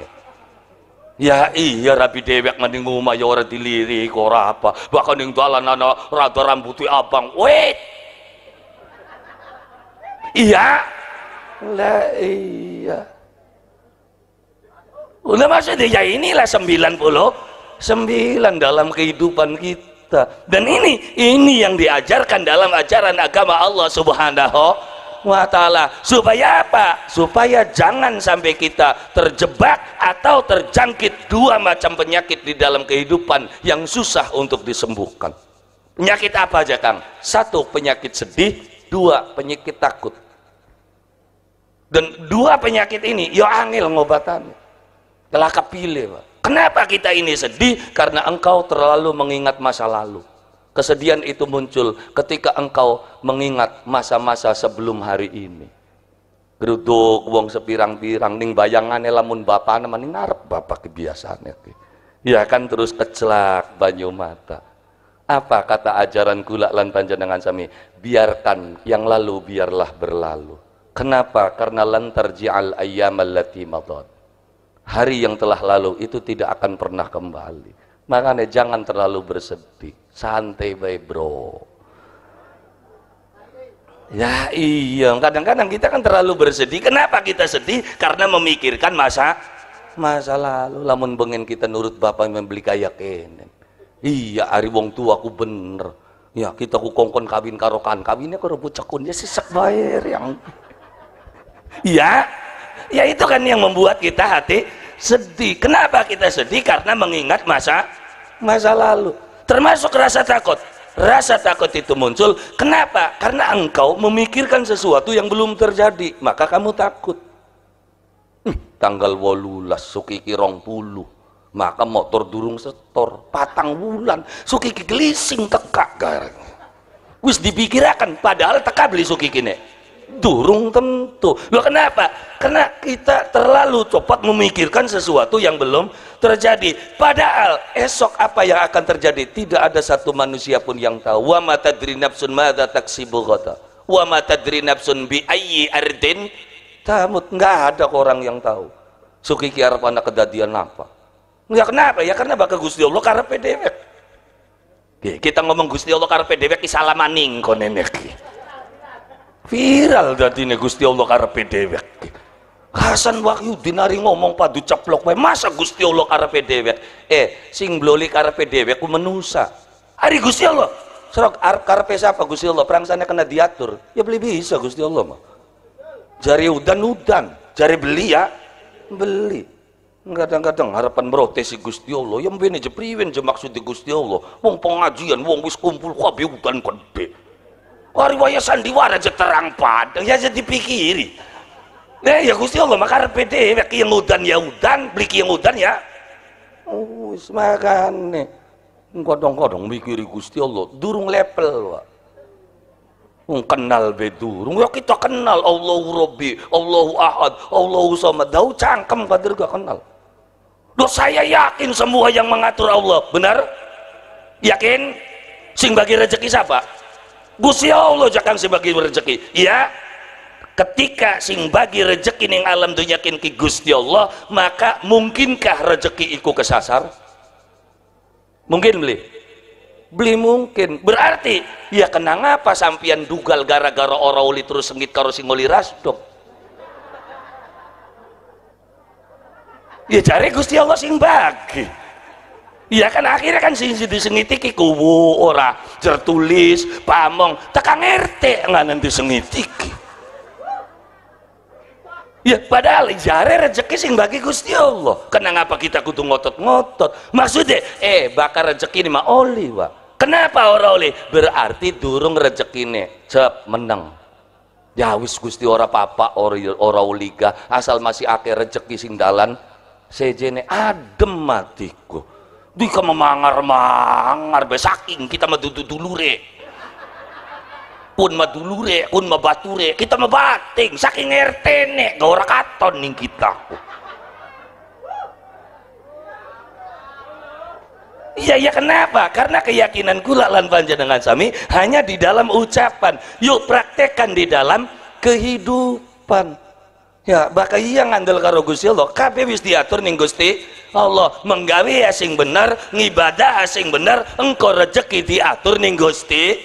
ya iya rabi dewek mending omah ya ora dilirik ora apa bahkan ning dalan ana rada rambuti abang wait iya lah iya udah maksudnya ya inilah 99 dalam kehidupan kita dan ini ini yang diajarkan dalam ajaran agama Allah subhanahu wa taala. Supaya apa? Supaya jangan sampai kita terjebak atau terjangkit dua macam penyakit di dalam kehidupan yang susah untuk disembuhkan. Penyakit apa aja, Kang? Satu, penyakit sedih, dua, penyakit takut. Dan dua penyakit ini, yo ya angil ngobatannya. Telah kepilih, Kenapa kita ini sedih? Karena engkau terlalu mengingat masa lalu. Kesedihan itu muncul ketika engkau mengingat masa-masa sebelum hari ini. Geruduk wong sepirang-pirang ning bayangannya, lamun bapak nama ning narep bapak kebiasaannya. Ya kan terus kecelak banyu mata. Apa kata ajaran kula lan panjenengan sami? Biarkan yang lalu biarlah berlalu. Kenapa? Karena lantar ji'al ayyamal lati madad. Hari yang telah lalu itu tidak akan pernah kembali Makanya jangan terlalu bersedih. Santai baik bro. Ya iya, kadang-kadang kita kan terlalu bersedih. Kenapa kita sedih? Karena memikirkan masa masa lalu. Lamun bengen kita nurut bapak membeli kayak ini. Iya, hari wong tua aku bener. Ya kita ku kongkon kawin karokan kawinnya ku rebut cekun ya sesek bayar yang. Iya, ya itu kan yang membuat kita hati sedih. Kenapa kita sedih? Karena mengingat masa masa lalu termasuk rasa takut rasa takut itu muncul kenapa? karena engkau memikirkan sesuatu yang belum terjadi maka kamu takut hm, tanggal walulah suki rong puluh maka motor durung setor patang bulan sukiki gelising teka wis dipikirakan padahal teka beli kini Durung tentu. Loh kenapa? Karena kita terlalu cepat memikirkan sesuatu yang belum terjadi. Padahal esok apa yang akan terjadi? Tidak ada satu manusia pun yang tahu. Wa ma tadri nafsun madza taksibu ghada. Wa ma tadri nafsun bi ayyi ardin tamut. Enggak ada orang yang tahu. Suki kiarap anak kedadian apa? Enggak kenapa ya karena bakal Gusti Allah karena PDW. Kita ngomong Gusti Allah karena PDW kisah lamaning konenek viral dadine Gusti Allah karepe dhewek Hasan Wahyu dinari ngomong padu ceplok wae masa Gusti Allah karepe dhewek eh sing bloli karepe dhewek ku menusa hari Gusti Allah serok arep karepe siapa Gusti Allah perangsane kena diatur ya beli bisa Gusti Allah mah jari udan udan jari beli ya beli kadang-kadang harapan merotes si Gusti Allah yang bini jepriwin jemaksud di Gusti Allah wong pengajian wong wis kumpul kabe udan be riwayat sandiwara aja terang padang ya jadi pikiri nah ya gusti allah maka RPD ya yang udan ya udan beli yang udan ya oh semakan kadang-kadang mikiri gusti allah durung level pak Wong kenal be durung ya kita kenal Allahu Rabbi, Allahu Ahad, Allahu Samad. Dau cangkem kadir gak kenal. Loh saya yakin semua yang mengatur Allah, benar? Yakin? Sing bagi rezeki siapa? Gusti Allah jakang sing bagi rezeki ya ketika sing bagi rezeki ning alam kin ki Gusti Allah maka mungkinkah rezeki iku kesasar mungkin beli beli mungkin berarti ya kenang apa sampian dugal gara-gara ora uli terus sengit karo sing uli ras dong ya cari Gusti Allah sing bagi iya kan akhirnya kan sing disengiti ki kuwu ora tertulis pamong tekan RT nggak nanti sengiti Ya padahal jare rezeki sing bagi Gusti Allah. Kenapa kita kutunggotot ngotot-ngotot? Maksudnya eh bakar rezeki ini mah oli, wa Kenapa ora oli? Berarti durung rezekine cep menang. Ya wis Gusti ora papa ora ora oliga, asal masih akhir rezeki sing dalan sejene adem matiku di memangar, mangar besaking kita mah dulure pun mah dulure pun mah bature kita mah bating saking RT nek ora katon ning kita Iya, iya kenapa? Karena keyakinan kula lan panjenengan sami hanya di dalam ucapan. Yuk praktekkan di dalam kehidupan. Ya, bakal iya ngandel karo Gusti Allah, kabeh wis diatur ning Gusti Allah menggawe asing benar, ngibadah asing benar, engkau rejeki diatur ning Gusti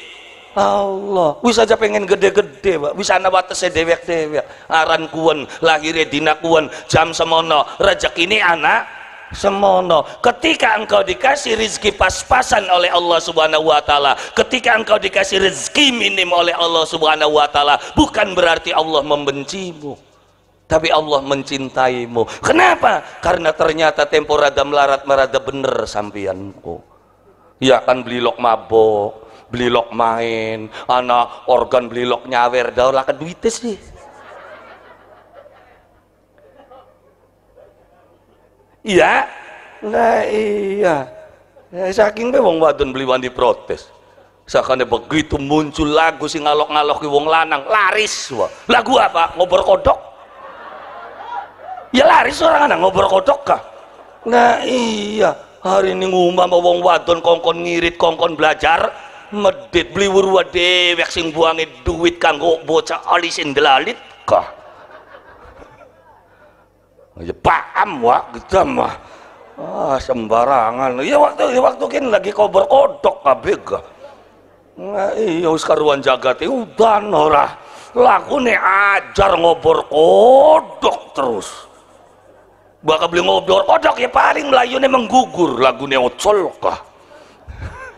Allah bisa aja pengen gede-gede Pak wis ana watese dewek-dewek aran kuwen lahirnya dina kuwen jam semono ini anak semono ketika engkau dikasih rizki pas-pasan oleh Allah subhanahu wa ta'ala ketika engkau dikasih rezeki minim oleh Allah subhanahu wa ta'ala bukan berarti Allah membencimu tapi Allah mencintaimu. Kenapa? Karena ternyata tempo rada melarat merada bener sampianku. Ya kan beli lok mabok, beli lok main, anak organ beli lok nyawer, daulah kan duitnya sih. Iya, nah iya. Nah, saking be wong wadon beli wandi protes. Sakane begitu muncul lagu sing ngalok-ngalok wong lanang, laris. Wah. Lagu apa? Ngobor kodok ya lari seorang anak ngobrol kodok kah nah iya hari ini ngumam wong wadon kongkon ngirit kongkon belajar medit beli wurwa dewek sing buangi duit kanggo bocah alisin delalit kah ya paham wak gitu mah ah sembarangan ya waktu ya waktu kan lagi kober kodok kabeh nah, iya wis karuan jagat norah, ora nih ajar ngobor kodok terus bakal beli ngobrol kodok oh, ya paling Melayu menggugur lagunya ocol kah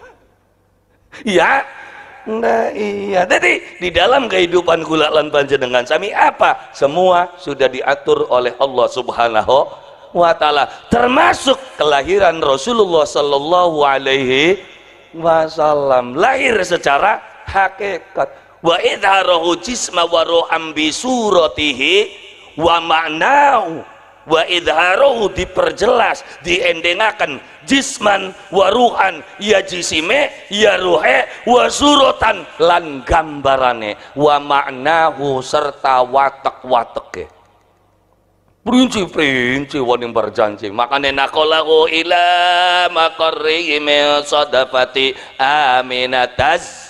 iya Nah, iya. Jadi di dalam kehidupan gula lan dengan sami apa? Semua sudah diatur oleh Allah Subhanahu wa taala. Termasuk kelahiran Rasulullah sallallahu alaihi wasallam. Lahir secara hakikat. Wa idharahu jisma wa ru'am bi suratihi wa ma'nau wa idharuhu diperjelas diendengakan jisman waruhan ya jisime ya ruhe wa suratan lan gambarane wa maknahu serta watak wateke perinci perinci wani berjanji makanya nakolahu ila makarri min sadafati aminataz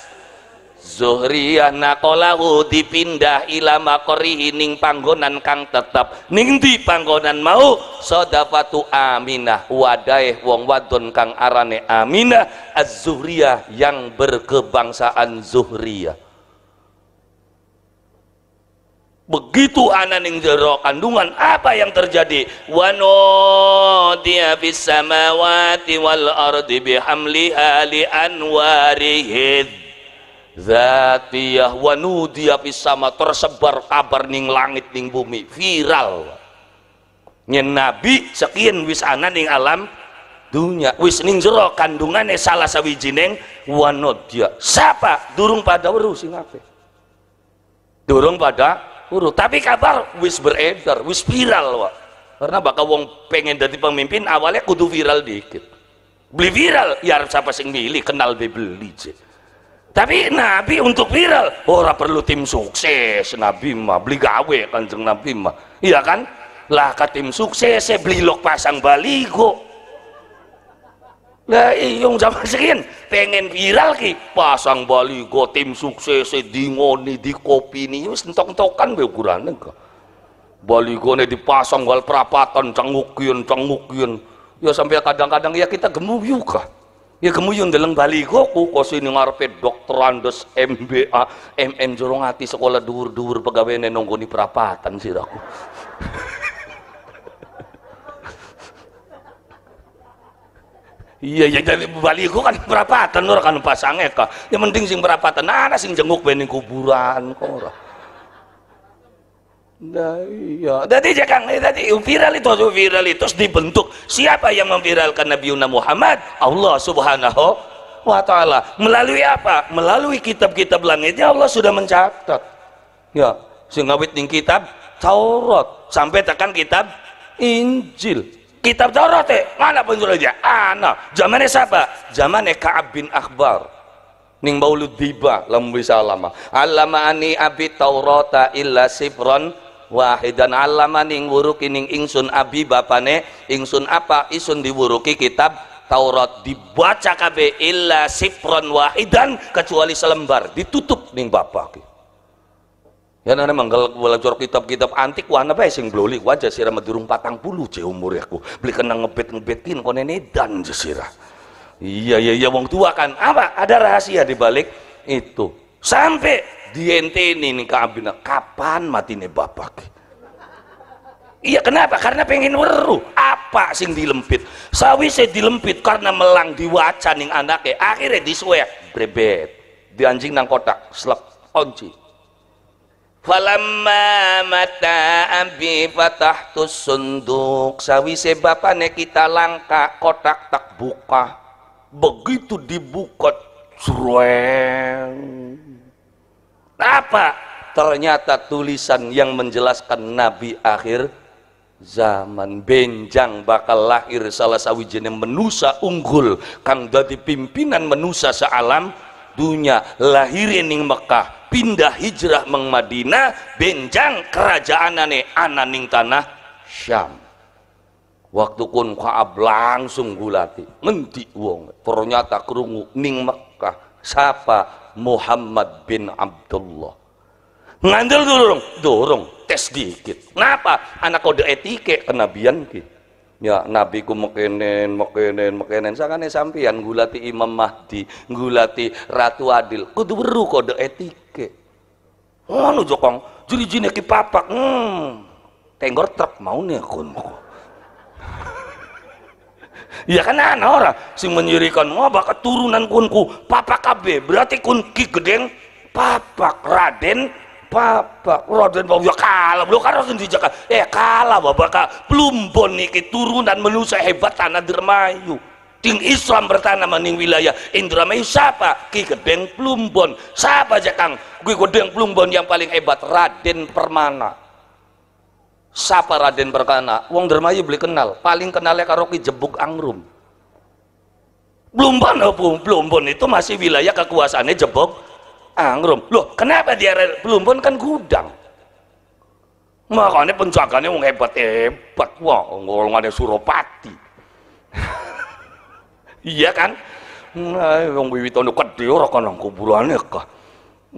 Zuhri naqalahu dipindah ila maqrihi ning panggonan kang tetap ning di panggonan mau sadafatu aminah wadaih wong wadon kang arane aminah az-zuhriyah yang berkebangsaan zuhriyah begitu anak ning jero kandungan apa yang terjadi wano dia bisa mawati wal ardi bihamliha li anwarihid Zatiyah wa nudiya sama tersebar kabar ning langit ning bumi viral. Nyen nabi sekian wis ana ning alam dunia wis ning jero kandungane salah sawijining wa nudiya. Siapa? Durung pada weruh sing ape. Durung pada weruh, tapi kabar wis beredar, wis viral wa. Karena bakal wong pengen jadi pemimpin awalnya kudu viral dikit. Beli viral ya siapa sing milih kenal beli beli tapi Nabi untuk viral ora perlu tim sukses Nabi mah beli gawe kanjeng Nabi mah iya kan lah ke tim sukses saya beli lok pasang baligo lah iyong zaman sekian pengen viral ki pasang baligo tim sukses saya dingoni di kopi ini wis entok-entokan be ukurane baligo baligone dipasang wal perapatan cengukian cengukian ya sampai kadang-kadang ya kita yuk kah ya kamu yang dalam kok sih ini ngarepe dokter andes MBA MM jorong hati sekolah dur-dur pegawai nunggu di perapatan sih aku iya ya dari iya, baligo kan perapatan orang kan pasangnya kak yang penting sih perapatan nah, ada sing jenguk bening kuburan kok Nah, iya. Tadi jangan, kang, eh, tadi viral itu, viral itu terus dibentuk. Siapa yang memviralkan Nabi Muhammad? Allah Subhanahu wa taala. Melalui apa? Melalui kitab-kitab langitnya Allah sudah mencatat. Ya, sing ning kitab Taurat sampai tekan kitab Injil. Kitab Taurat eh mana penjualnya? Ana. Zamannya siapa? Zamannya Ka'ab bin Akbar ning maulud diba lam bisa lama alama ani abi taurata illa sipron wahidan alamaning ning ingsun abi bapane ingsun apa isun diwuruki kitab Taurat dibaca kabe illa sifron wahidan kecuali selembar ditutup ning bapak ya nana manggal belajar kitab-kitab antik wana bae ya sing bloli wajah sirah medurung patang puluh je umur aku beli kena ngebet ngebetin kone nedan je sirah iya iya iya wong tua kan apa ada rahasia dibalik itu sampai ini nih abina kapan mati nih bapak iya kenapa karena pengen weru apa sing dilempit Sawi saya dilempit karena melang diwaca ning anaknya akhirnya disuwe brebet di anjing nang kotak selak onci falamma mata abi fatahtu sunduk sawise bapaknya kita langka kotak tak buka begitu dibuka sreng apa? Ternyata tulisan yang menjelaskan Nabi akhir zaman benjang bakal lahir salah satu jenis menusa unggul kang dadi pimpinan menusa sealam dunia lahir ning Mekah pindah hijrah meng Madinah benjang kerajaanane ana ning tanah Syam waktu kun Kaab langsung gulati menti wong ternyata kerungu ning Mekah siapa Muhammad bin Abdullah ngandel dorong dorong tes dikit kenapa anak kode etike kenabian ki ya nabi ku mekenen mekenen mekenen sangane sampian gulati Imam Mahdi gulati Ratu Adil kudu beru kode etike ngono anu, jokong juri jine ki papak hmm tenggor truk mau nih kon ya kan ana ora sing menyirikan turunan keturunan kunku papa KB, berarti kun kunki gedeng Papa raden Papa raden bau ya kalah belum kan kalah sendiri jaka, eh kalah bapak plumbon niki turunan manusia hebat tanah dermayu ting Islam bertanam di wilayah Indramayu siapa ki gedeng plumbon siapa jakang gue gedeng plumbon yang paling hebat Raden Permana Sapa Raden Perkana? Wong Dermayu beli kenal, paling kenalnya karo Ki Jebuk Angrum. Belum pun, belum pun itu masih wilayah kekuasaannya Jebuk Angrum. Loh, kenapa dia belum pun kan gudang? Makanya penjaganya wong hebat-hebat, wah ada Suropati. iya kan? Nah, wong Wiwitono gede ora kuburannya ya kah.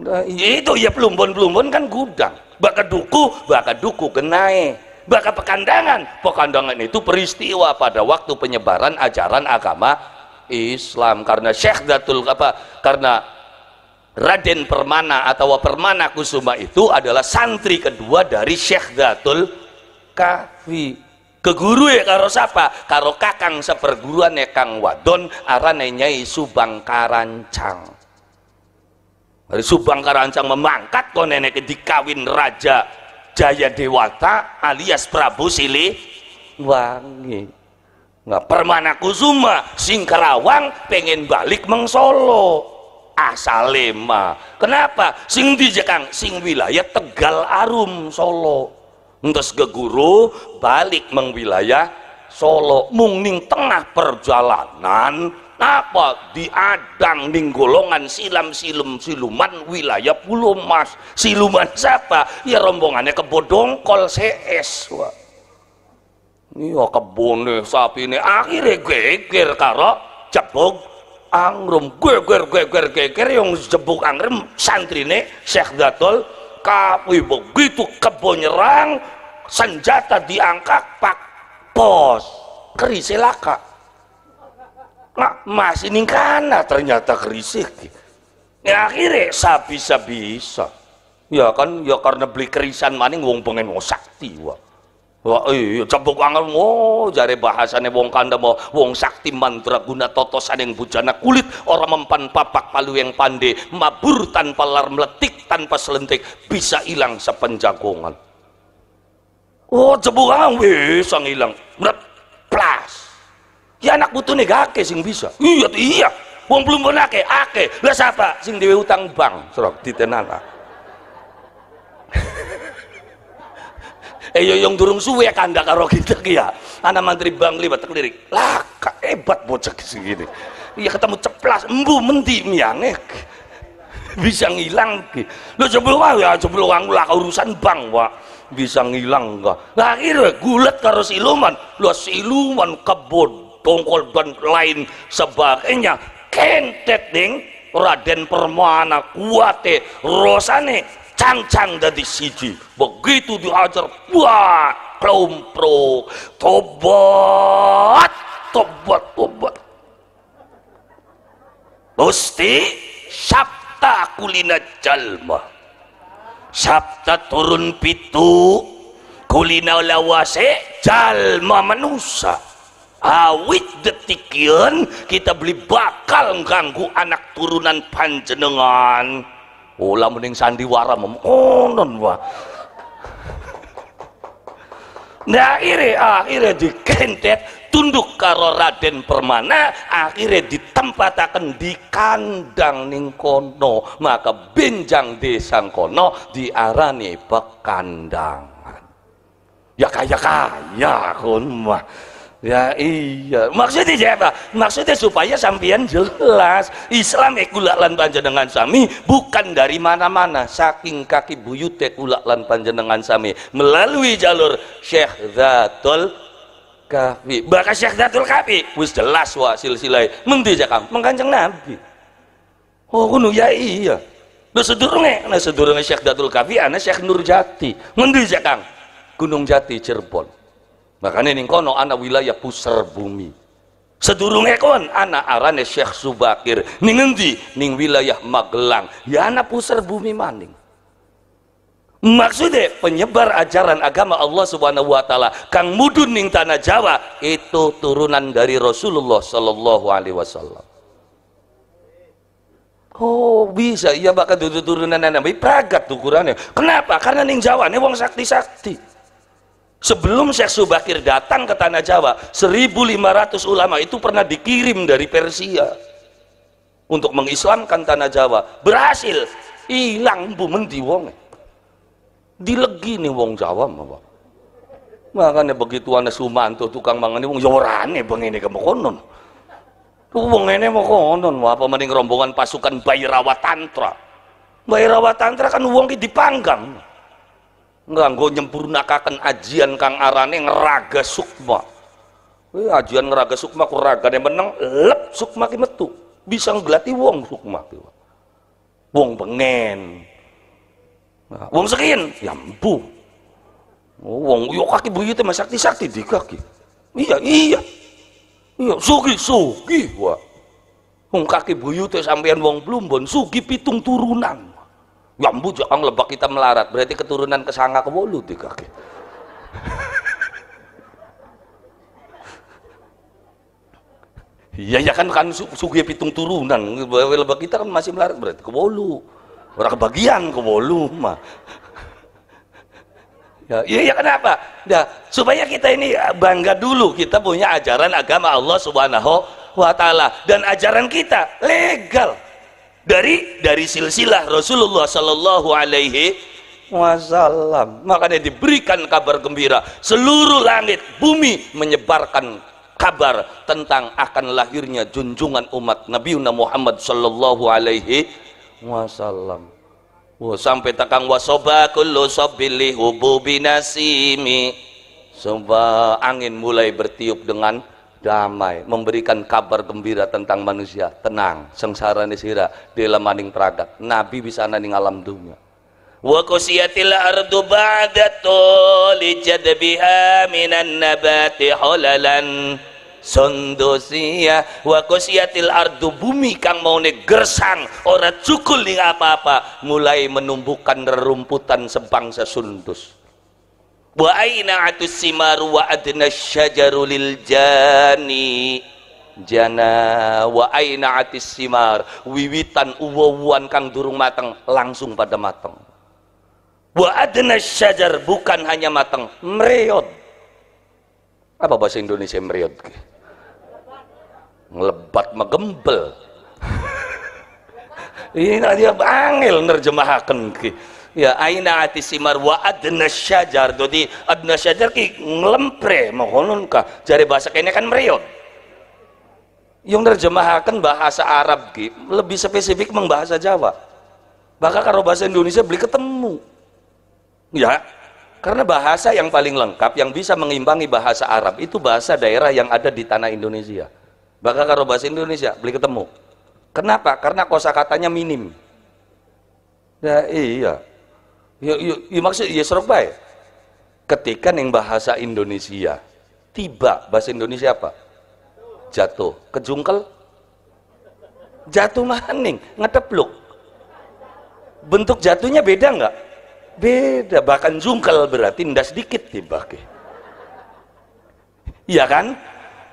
Iya. itu ya pelumbon-pelumbon kan gudang baka duku, baka duku kenai baka pekandangan pekandangan itu peristiwa pada waktu penyebaran ajaran agama Islam karena Syekh Datul apa karena Raden Permana atau Permana Kusuma itu adalah santri kedua dari Syekh Datul Kafi keguru ya karo siapa? karo kakang seperguruan ya kang wadon arane nyai subang karancang Hari Subang Karancang memangkat kok nenek dikawin Raja Jaya Dewata alias Prabu Sili Wangi. Nggak permana kusuma Singkarawang pengen balik meng Solo. Asalema. Kenapa? Sing dijekang sing wilayah Tegal Arum Solo. ke geguru balik mengwilayah Solo mungning tengah perjalanan apa diadang ning golongan silam silum siluman wilayah pulau mas siluman siapa ya rombongannya kol CS wah iya kebone sapi ini akhirnya geger karo jebuk angrum geger geger geger yang jebuk angrum santri ini Syekh Gatol kapi begitu kebun nyerang senjata diangkat pak pos kerisilaka Mak, mas ini kana ternyata kerisik. Ya akhirnya sabisa-bisa. Ya kan, ya karena beli kerisan maning wong pengen wong sakti wah. Wah, iya cebok angel oh jare bahasannya wong kanda mau wong sakti mantra guna totosan yang bujana kulit orang mempan papak palu yang pandai mabur tanpa lar meletik tanpa selentik bisa hilang sepenjagongan. Oh, cebok angel bisa hilang. Berat ya anak butuh nih akeh sing bisa iya iya wong belum pernah ke, ake. lah siapa sing dewi utang bank serok di ditenana eh yo yang durung suwe ya, kanda karo kita kia ya. anak menteri bank libat terlirik lah hebat bocah segini Iya ketemu ceplas embu menti miangek eh, bisa ngilang ki. lo coba wah ya jebul wang lah urusan bank wa bisa ngilang enggak. lahir akhirnya gulat karo siluman. Lu siluman kebon. Tongkol dan lain sebagainya kentet ning Raden Permana kuate rosane cancang dari siji begitu buat wah pro tobat tobat tobat Gusti sabta kulina jalma sabta turun pitu kulina lawase jalma manusia awit detikian kita beli bakal ganggu anak turunan panjenengan ola mending sandiwara mem wah nah akhirnya akhirnya dikentet tunduk karo Raden Permana akhirnya ditempatakan di kandang Ningkono maka benjang desa kono diarani pekandangan ya kaya kaya kun mah Ya iya, maksudnya siapa? Maksudnya supaya sampean jelas Islam ekulak eh, lan panjenengan sami bukan dari mana-mana saking kaki buyut ekulak lan panjenengan sami melalui jalur Syekh Zatul Kafi. Bahkan Syekh Zatul Kafi wis jelas wa silsilai mendi jakam mengkanceng Nabi. Oh kuno ya iya. Lu sedurunge, nah sedurunge Syekh Zatul Kafi ana Syekh Nurjati. Mendi jakam Gunung Jati Cirebon makanya ini kono anak wilayah pusar bumi sedurungnya kon anak arane Syekh Subakir ini nanti ning wilayah Magelang ya anak pusar bumi maning maksudnya penyebar ajaran agama Allah subhanahu wa ta'ala kang mudun ning tanah Jawa itu turunan dari Rasulullah sallallahu alaihi wasallam Oh bisa, iya bakal turunan turunan tapi Pragat ukurannya. Kenapa? Karena ning Jawa nih wong sakti-sakti sebelum Syekh Subakir datang ke tanah Jawa 1500 ulama itu pernah dikirim dari Persia untuk mengislamkan tanah Jawa berhasil hilang mendi wong dilegi nih wong Jawa mah makanya begitu anak Sumanto tukang mangani wong yorane ya pengene kemokonon tuh wong ini mau konon apa mending rombongan pasukan Bayrawa Tantra Bayrawa Tantra kan wong dipanggang nganggo nyempurnakaken ajian kang arane ngeraga sukma Wih, eh, ajian ngeraga sukma ku yang meneng lep sukma ki metu bisa nggelati wong sukma ki wong pengen nah, wong sekian ya oh, wong yo kaki buyute mas sakti sakti di kaki iya iya iya sugi sugi wah wong kaki buyute sampean wong blumbon sugi pitung turunan nyambut ang ya lebak kita melarat berarti keturunan kesanga ke bolu tiga kaki iya ya kan kan su sugi pitung turunan lebak kita kan masih melarat berarti ke bolu orang kebagian ke bolu mah ya, iya ya kenapa ya, supaya kita ini eh, bangga dulu kita punya ajaran agama Allah subhanahu wa ta'ala dan ajaran kita legal dari dari silsilah Rasulullah Shallallahu Alaihi Wasallam makanya diberikan kabar gembira seluruh langit bumi menyebarkan kabar tentang akan lahirnya junjungan umat Nabi Muhammad Shallallahu Alaihi Wasallam Wah, sampai takang wasoba kullu sabili hubu binasimi. Sumpah angin mulai bertiup dengan damai, memberikan kabar gembira tentang manusia, tenang, sengsara nisira, dalam maning peragat. Nabi bisa naning alam dunia. Wa kusiyatil ardu ba'da li jadbiha minan nabati hulalan sundusia wa kusiyatil ardu bumi kang mau gersang ora cukul ning apa-apa mulai menumbuhkan rerumputan sebangsa sundus wa aina atus simaru wa adna syajaru lil jani jana wa aina atis simar wiwitan uwawuan kang durung mateng langsung pada mateng wa adna syajar bukan hanya mateng meriot apa bahasa Indonesia meriot ngelebat megembel ini dia angel nerjemahaken ki ya aina ati simar wa adna syajar jadi adna syajar ki ngelempre mohonun ka jari bahasa kene kan meriot yang nerjemahkan bahasa Arab ki lebih spesifik meng bahasa Jawa bahkan kalau bahasa Indonesia beli ketemu ya karena bahasa yang paling lengkap yang bisa mengimbangi bahasa Arab itu bahasa daerah yang ada di tanah Indonesia bahkan kalau bahasa Indonesia beli ketemu kenapa? karena kosakatanya minim Ya iya Ya, ya, ya maksud ya serok baik. Ketika yang bahasa Indonesia tiba bahasa Indonesia apa? Jatuh. Kejungkel? Jatuh maning, ngetepluk. Bentuk jatuhnya beda enggak? Beda, bahkan jungkel berarti ndas dikit ke. Iya kan?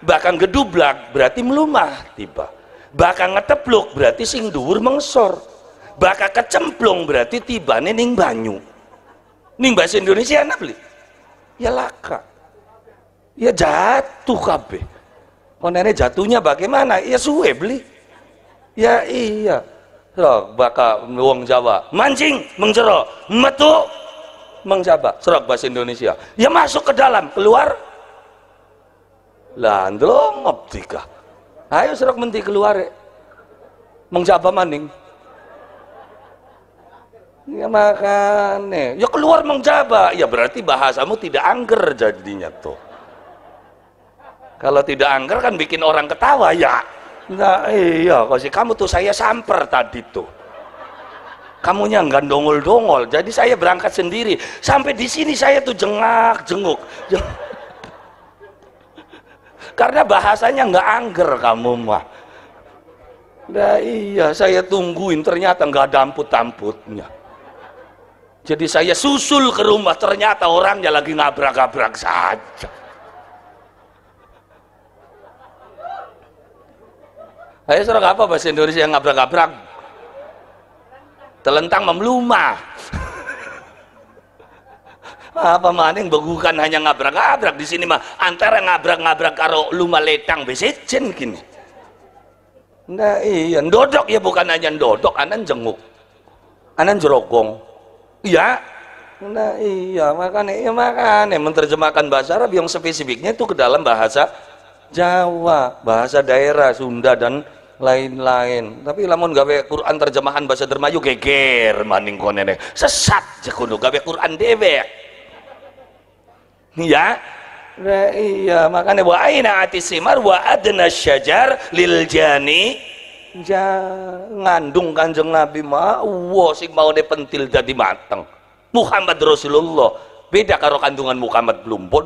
Bahkan gedublak berarti melumah tiba. Bahkan ngetepluk berarti sing dhuwur mengsor bakal kecemplung berarti tibane ning banyu ning bahasa Indonesia enak beli ya laka ya jatuh kabeh konene jatuhnya bagaimana ya suwe beli ya iya serok bakal wong Jawa mancing mengjero metu mengjaba serok bahasa Indonesia ya masuk ke dalam keluar lah optika ayo serok menti keluar mengjaba maning Ya makan Ya keluar mengjaba. Ya berarti bahasamu tidak angger jadinya tuh. Kalau tidak angger kan bikin orang ketawa ya. Nah, iya, kasih kamu tuh saya samper tadi tuh. Kamunya nggak dongol-dongol, jadi saya berangkat sendiri. Sampai di sini saya tuh jengak, jenguk. jenguk. Karena bahasanya enggak angger kamu mah. Nah iya, saya tungguin ternyata nggak ada amput-amputnya. Jadi saya susul ke rumah, ternyata orangnya lagi ngabrak-ngabrak saja. Saya suruh apa bahasa Indonesia yang ngabrak-ngabrak? Telentang memlumah. apa maning bukan hanya ngabrak-ngabrak di sini mah antara ngabrak-ngabrak karo luma letang besejen gini. Nah iya, ndodok ya bukan hanya ndodok anan jenguk, anan jerogong. Iya, nah iya makanya iya makanya menerjemahkan bahasa Arab yang spesifiknya itu ke dalam bahasa Jawa bahasa daerah Sunda dan lain-lain tapi lamun gawe Quran terjemahan bahasa dermayu geger maning konene sesat jekono gawe Quran dewe. Iya, nah, iya makanya wa aina atisimar simar wa adna syajar lil jani ngandung kanjeng Nabi ma, sing mau de pentil jadi mateng Muhammad Rasulullah beda karo kandungan Muhammad belum pun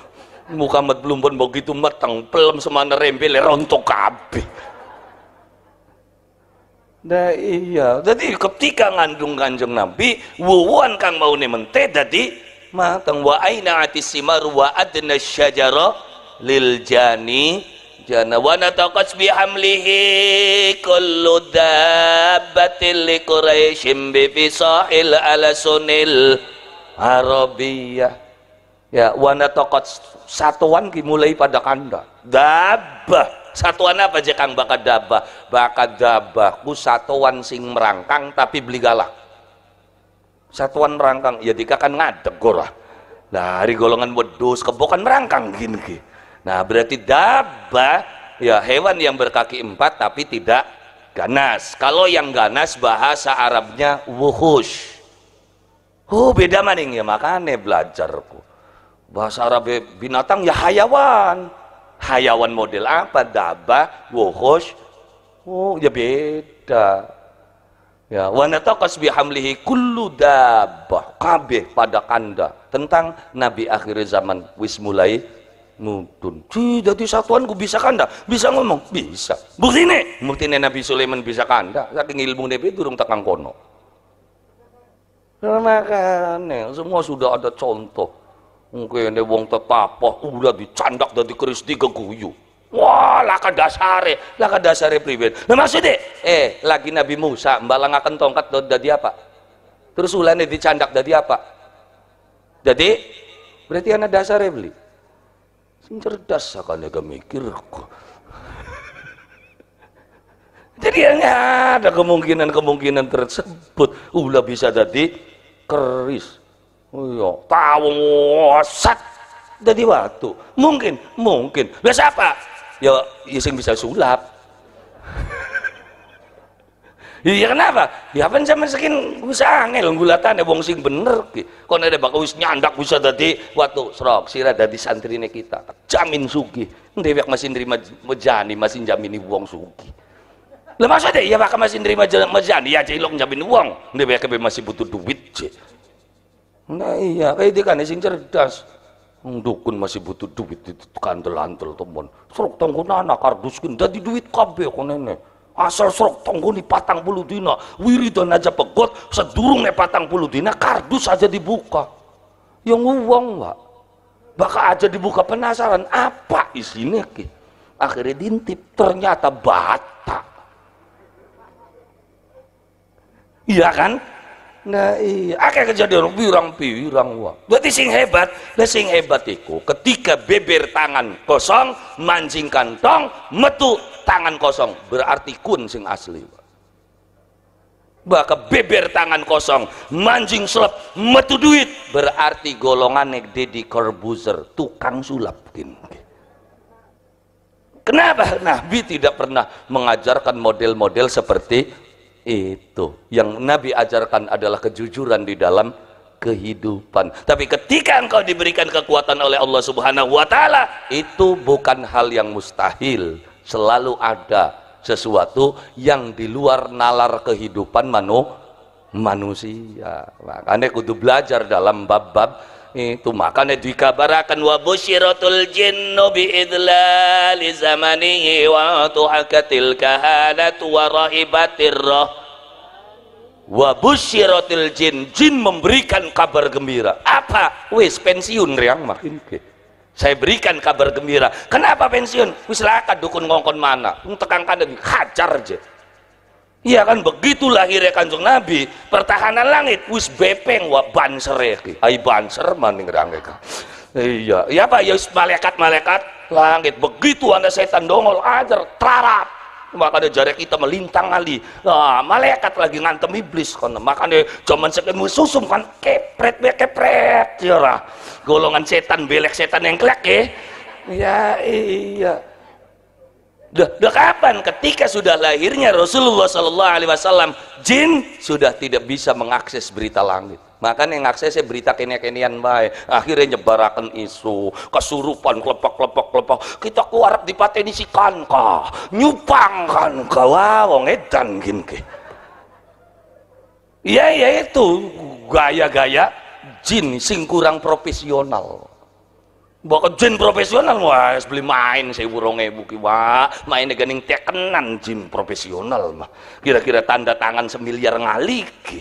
Muhammad belum pun begitu mateng pelem semana rembele rontok kabeh Nah iya, jadi ketika ngandung kanjeng Nabi, wuwuan kang mau mente jadi mateng, wa aina ati wa adna syajara lil jani jana wa nataqas bi hamlihi kullu dabbatin li quraisyin bi fisahil ala sunil arabiyah ya wa nataqas satuan dimulai pada kanda dabah satuan apa aja kang bakat dabah bakat dabbah ku satuan sing merangkang tapi beli galak satuan merangkang ya dikakan ngadeg gorah dari golongan wedus kebokan merangkang gini, gini Nah berarti daba ya hewan yang berkaki empat tapi tidak ganas. Kalau yang ganas bahasa Arabnya wuhush. Oh beda maning ya makanya belajarku. Bahasa Arab binatang ya hayawan. Hayawan model apa? Daba, wuhush. Oh ya beda. Ya, wa nataqas bihamlihi kullu dabah kabeh pada kanda tentang nabi akhir zaman wis mulai mudun. jadi satuan ku bisa kanda, bisa ngomong, bisa. Bukti ini, bukti ini Nabi Sulaiman bisa kanda. Saking ilmu Nabi durung tekang kono. Karena kan, semua sudah ada contoh. Mungkin ada wong tetapa, udah dicandak dari Kristi ke guyu. Wah, laka dasare, laka dasare pribadi. Nah maksudnya, eh, lagi Nabi Musa akan tongkat dari apa? Terus ulane dicandak dari apa? Jadi, berarti anak dasare beli. Sing cerdas sakane dia mikir. Jadi yang ada kemungkinan-kemungkinan tersebut. Ulah bisa jadi keris. Oh iya, tahu sat jadi waktu Mungkin, mungkin. Biasa apa? Ya, yang bisa sulap. Iya kenapa? Ya apa zaman sekin wis angel ya wong sing bener Kau Kon ada bakal wis nyandak bisa dadi waktu serok sirat dadi santrine kita. Jamin sugih. Ndewek masih nerima mejani masih jamini wong suki. Lah maksudnya iya bakal masih nerima mejani ya cilok jamin wong. Ndewek masih butuh duit. je. Nah iya kayak dia kan sing cerdas. Dukun masih butuh duit itu kandel-antel temen. Serok tanggung anak kardus kan duit kabe kok nenek asal serok tongguni patang bulu dina wiridan aja pegot sedurung patang bulu dina kardus aja dibuka yang uang pak bakal aja dibuka penasaran apa isinya ki akhirnya dintip ternyata bata iya kan nah iya akhirnya kejadian pirang-pirang wak berarti sing hebat lah sing hebat iku ketika beber tangan kosong mancing kantong metu tangan kosong berarti kun sing asli bahkan beber tangan kosong manjing sulap metu duit berarti golongan nek dedi Corbuzier tukang sulap kenapa Nabi tidak pernah mengajarkan model-model seperti itu yang Nabi ajarkan adalah kejujuran di dalam kehidupan. Tapi ketika engkau diberikan kekuatan oleh Allah Subhanahu wa taala, itu bukan hal yang mustahil selalu ada sesuatu yang di luar nalar kehidupan manu manusia makanya kudu belajar dalam bab-bab itu makanya dikabarkan wa busyiratul jinnu bi idlali zamanihi wa tuhakatil kahanatu wa rahibatir roh wa busyiratul jin jin memberikan kabar gembira apa wis pensiun riang makin ke saya berikan kabar gembira kenapa pensiun wislaka dukun ngongkon mana tekang kandang hajar aja iya kan begitu lahirnya kanjeng nabi pertahanan langit wis bepeng wa banser ya ay banser maning rangka iya iya apa? ya malaikat malaikat langit begitu anda setan dongol ajar terarap makanya jarak kita melintang kali nah, malaikat lagi ngantem iblis kan makanya zaman sekemu susum kan kepret be kepret ya golongan setan belek setan yang kelek ya ya iya Duh, duh kapan ketika sudah lahirnya Rasulullah Sallallahu Alaihi Wasallam jin sudah tidak bisa mengakses berita langit yang aksesnya berita kene kenian baik. Akhirnya nyebarakan isu, kesurupan, klepok-klepok-klepok. Kita kuarap di kah, nyupang kanka kah, wah, wong edan gini. Iya, iya itu gaya-gaya jin sing kurang profesional. Bawa jin profesional, wah, beli main saya burung ibu kiwa, main ganing tekenan jin profesional mah. Kira-kira tanda tangan semiliar ngalik.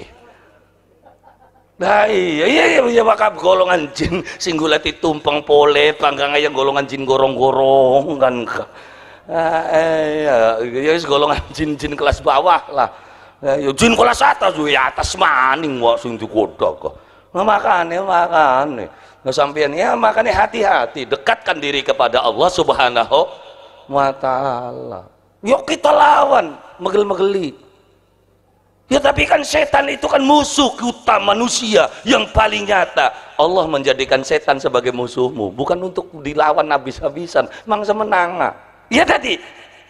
Nah iya, iya, iya, iya maka golongan jin singgulati tumpeng pole, panggang aja golongan jin gorong-gorong kan. Nah, iya, iya, golongan jin-jin kelas bawah lah. Nah, iya, jin kelas atas, ya atas maning wak sing kok Nah, makan makane. Nah, sampean ya makane hati-hati, dekatkan diri kepada Allah Subhanahu wa taala. Yuk kita lawan, megel-megeli. Ya tapi kan setan itu kan musuh kita manusia yang paling nyata. Allah menjadikan setan sebagai musuhmu, bukan untuk dilawan habis-habisan, mangsa menang. Ah. Ya tadi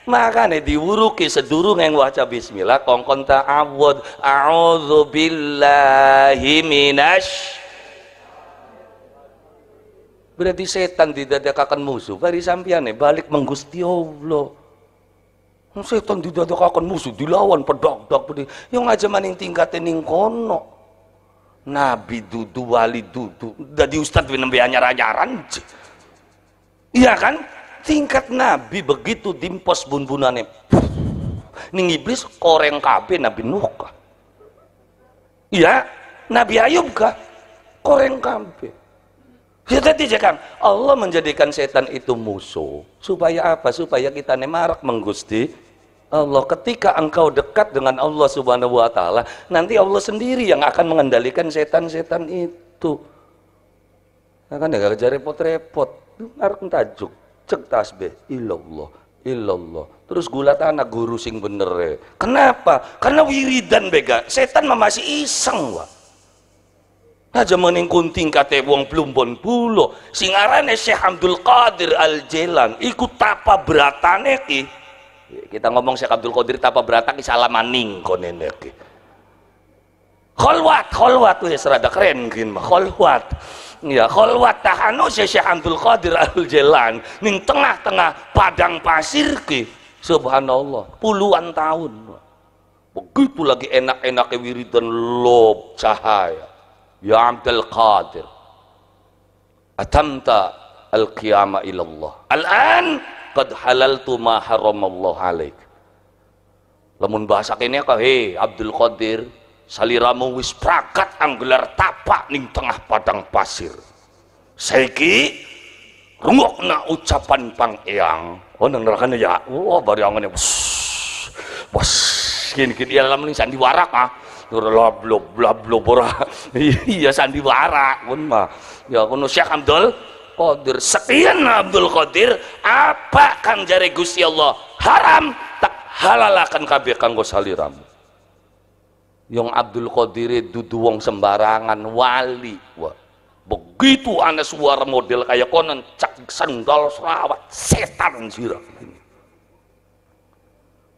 makanya diuruki sedurung yang wajah bismillah Kongkong ta'awud A'udhu billahi minash. berarti setan tidak didadakakan musuh bari sampeyan balik menggusti Allah Setan didadakakan musuh, dilawan pedok-pedok pedang. Yang aja maning tingkate ning kono. Nabi dudu, wali dudu. Dadi ustad nembe anyar-anyaran. Iya kan? Tingkat Nabi begitu dimpos bun-bunane. Ning iblis koreng kabeh Nabi Nuh kah? Iya, Nabi Ayub kah? Koreng kabeh. Ya tadi kan Allah menjadikan setan itu musuh supaya apa? Supaya kita ini marak menggusti Allah ketika engkau dekat dengan Allah Subhanahu wa taala, nanti Allah sendiri yang akan mengendalikan setan-setan itu. Ya kan nah, ya gak kerja repot-repot. Marak tajuk, cek tasbih, ilallah ilallah Terus gula anak guru sing bener. E. Kenapa? Karena wiridan bega, setan masih iseng, Wak aja kunting kate wong plumbon pulo singarane Syekh Abdul Qadir Al Jelan ikut tapa beratane ki kita ngomong Syekh Abdul Qadir tapa beratane ki salamaning konene ki kholwat kholwat wis serada keren kin mah kholwat ya kholwat tahanu Syekh Abdul Qadir Al Jelan ning tengah-tengah padang pasir ki subhanallah puluhan tahun begitu lagi enak enak wiridan lob cahaya Ya Abdul Qadir Atamta al-qiyama ilallah Al-an qad halaltu ma haramallah alaik Lamun bahasa kini kau, hei Abdul Qadir saliramu wis prakat anggelar tapak ning tengah padang pasir rungok rungokna ucapan pang eyang oh nang ya wah oh, bari angene bos bos kini kini dalam ning sandiwara ah blablub blablub ora iya sandiwara pun mah ya kono Syekh Abdul Qadir sekian Abdul Qadir apa kang jare Gusti Allah haram tak halalakan kabeh kanggo saliram yang Abdul Qadir dudu wong sembarangan wali wah begitu aneh suara model kayak konon cak sendal serawat setan sira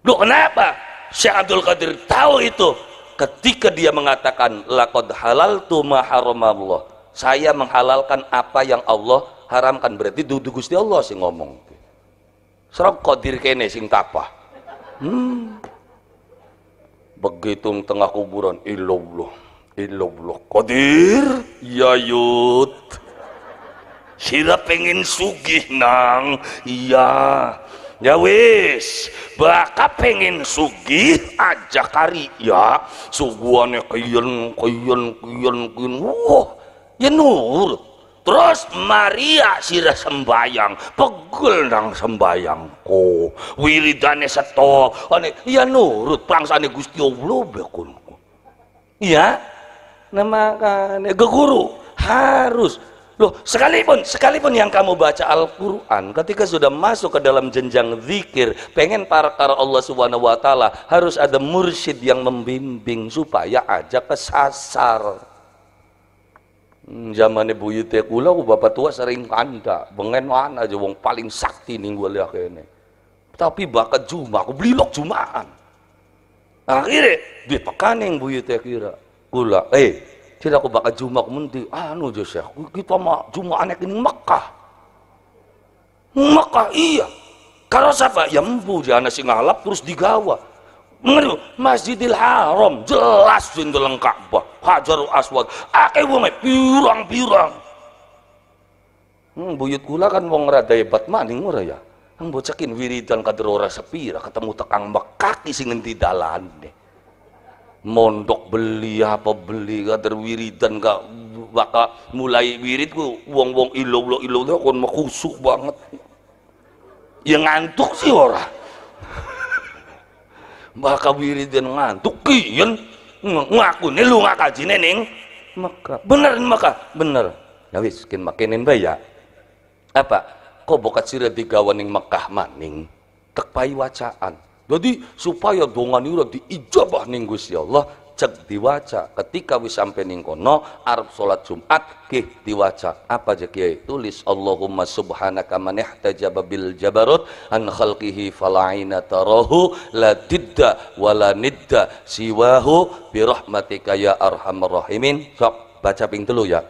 Lu kenapa? Syekh Abdul Qadir tahu itu ketika dia mengatakan laqad halaltu ma Allah saya menghalalkan apa yang Allah haramkan berarti dudu Gusti Allah sing ngomong serok kodir kene sing tapah hmm. begitu tengah kuburan illallah illallah kodir yayut sira pengin sugih nang iya Ya wis, baka pengen sugih aja ya, suguhannya kayen kayen kayen kayen wah ya nurut terus Maria sirah sembayang pegel nang sembayangku wiridane seto ane ya nurut prangsane Gusti Allah bekonku iya nama kane guru harus Loh, sekalipun, sekalipun yang kamu baca Al-Quran, ketika sudah masuk ke dalam jenjang zikir, pengen para para Allah Subhanahu wa Ta'ala, harus ada mursyid yang membimbing supaya ajak kesasar. sasar hmm, zaman ibu yute kula, bapak tua sering kanda, pengen mana aja wong paling sakti nih gue lihat ini. Tapi bakat juma, aku beli lok jumaan. Akhirnya, duit pekaning bu yute kira, kula, eh, Sila aku bakal jumak munti. anu Diyos siya? Kita ma, anak ini Mekah, Mekah iya. Karasapa, yambu dyan na singalap, terus digawa. Ngano, Masjidil Haram, jelas din lengkap Ka'bah. hajar Aswad, ake wong pirang-pirang. Hmm, buyut kula kan wong raday bat maning mo ya. Ang butsakin wiridan kaderora sa pira, ketemu takang makakising di dalan eh mondok beli apa beli kader wiridan gak bakal mulai wirid ku wong wong ilo ilo ilo lo kon makusuk banget ya ngantuk sih ora bakal wiridan ngantuk kian ngaku nih lu ngaku kaji neng maka bener maka bener ya wis kin makinin baya apa kok bokat sira digawaning Mekah maning tek wacaan jadi supaya dongan ura diijabah ning Gusti Allah cek diwaca ketika wis sampai ning kono arep salat Jumat kih diwaca apa aja kiai tulis Allahumma subhanaka man ihtajaba bil jabarut an khalqihi falaina tarahu la tidda wala nidda siwahu bi rahmatika ya arhamar rahimin sok baca ping telu ya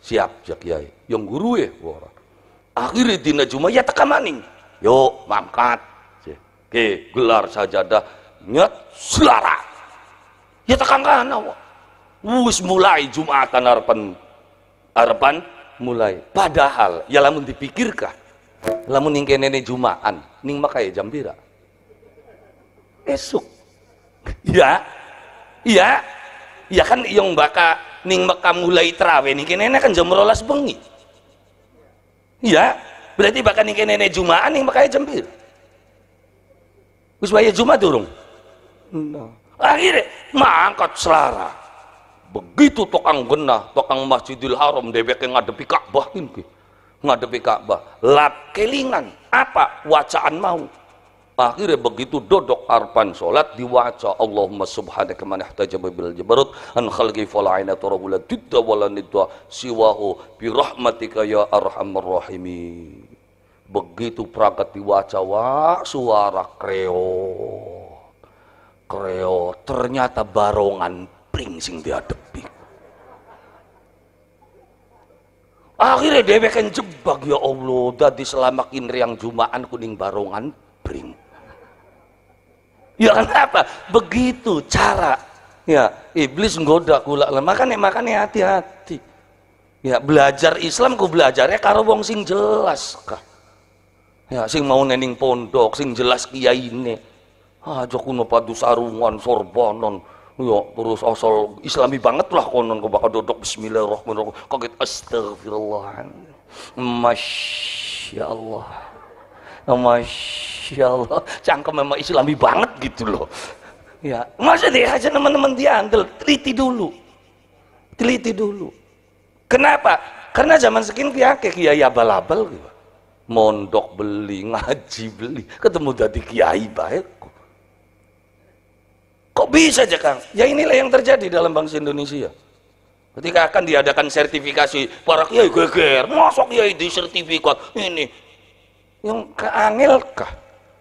siap ja ya kiai yang guru ya akhirnya dina cuma ya teka maning yuk mangkat Oke, gelar sajadah nyet selara. Ya tekan kana Wis mulai Jumatan arepan arepan mulai. Padahal ya lamun dipikirkan, lamun ning kene Jumaan ning makai ya jam pira? Esuk. Iya. Iya. Ya kan yang baka ning Mekah mulai terawih ning kene kan jam 12 bengi. Iya. Berarti bakal ning kene Jumaan ning makai ya jam pira? Wis waya Jumat durung? No. Akhirnya mangkat selara. Begitu tokang genah, tokang Masjidil Haram dheweke ngadepi Ka'bah ki. Ngadepi Ka'bah, lat kelingan. Apa wacaan mau? Akhirnya begitu dodok arpan solat diwaca Allahumma subhanaka man ihtajaba bil jabarut an khalqi fala aina tarahu tidda wala nidda siwahu bi rahmatika ya arhamar rahimin. Begitu perangkat diwaca, wah suara kreo. Kreo, ternyata barongan pring sing dihadapi. Akhirnya yang jebak ya Allah, dadi selama riang Jumaan kuning barongan pring. Ya kenapa? Begitu cara ya iblis nggoda kula. makanya makanya hati-hati. Ya belajar Islam ku belajarnya karo wong sing jelas kah ya sing mau nening pondok sing jelas Kiai kiyaine ah, aja kuno padu sarungan Sorbonon, yo ya, terus asal islami banget lah konon kau bakal dodok bismillahirrahmanirrahim kaget astagfirullah masya Allah masya Allah cangkem memang islami banget gitu loh ya masa deh aja teman-teman dia diandel teliti dulu teliti dulu kenapa karena zaman sekin kiai kiai abal-abal gitu mondok beli, ngaji beli, ketemu dadi kiai baik. Kok bisa aja Kang? Ya inilah yang terjadi dalam bangsa Indonesia. Ketika akan diadakan sertifikasi, para kiai geger, masuk kiai di sertifikat ini. Yang keangel kah?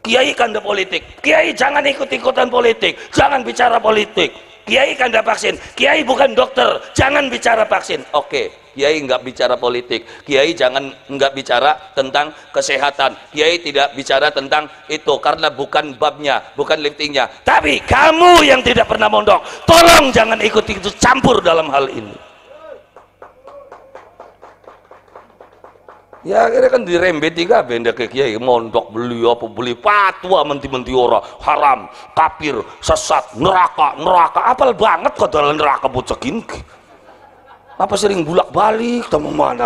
Kiai kanda politik, kiai jangan ikut-ikutan politik, jangan bicara politik. Kiai kan vaksin, Kiai bukan dokter, jangan bicara vaksin. Oke, Kiai nggak bicara politik, Kiai jangan nggak bicara tentang kesehatan, Kiai tidak bicara tentang itu karena bukan babnya, bukan liftingnya. Tapi kamu yang tidak pernah mondok, tolong jangan ikut itu campur dalam hal ini. Ya akhirnya kan tiga benda ke kiai mondok beli apa beli patwa menti-menti ora haram, kapir sesat, neraka, neraka apal banget kok dalam neraka bocah Apa sering bulak-balik sama mana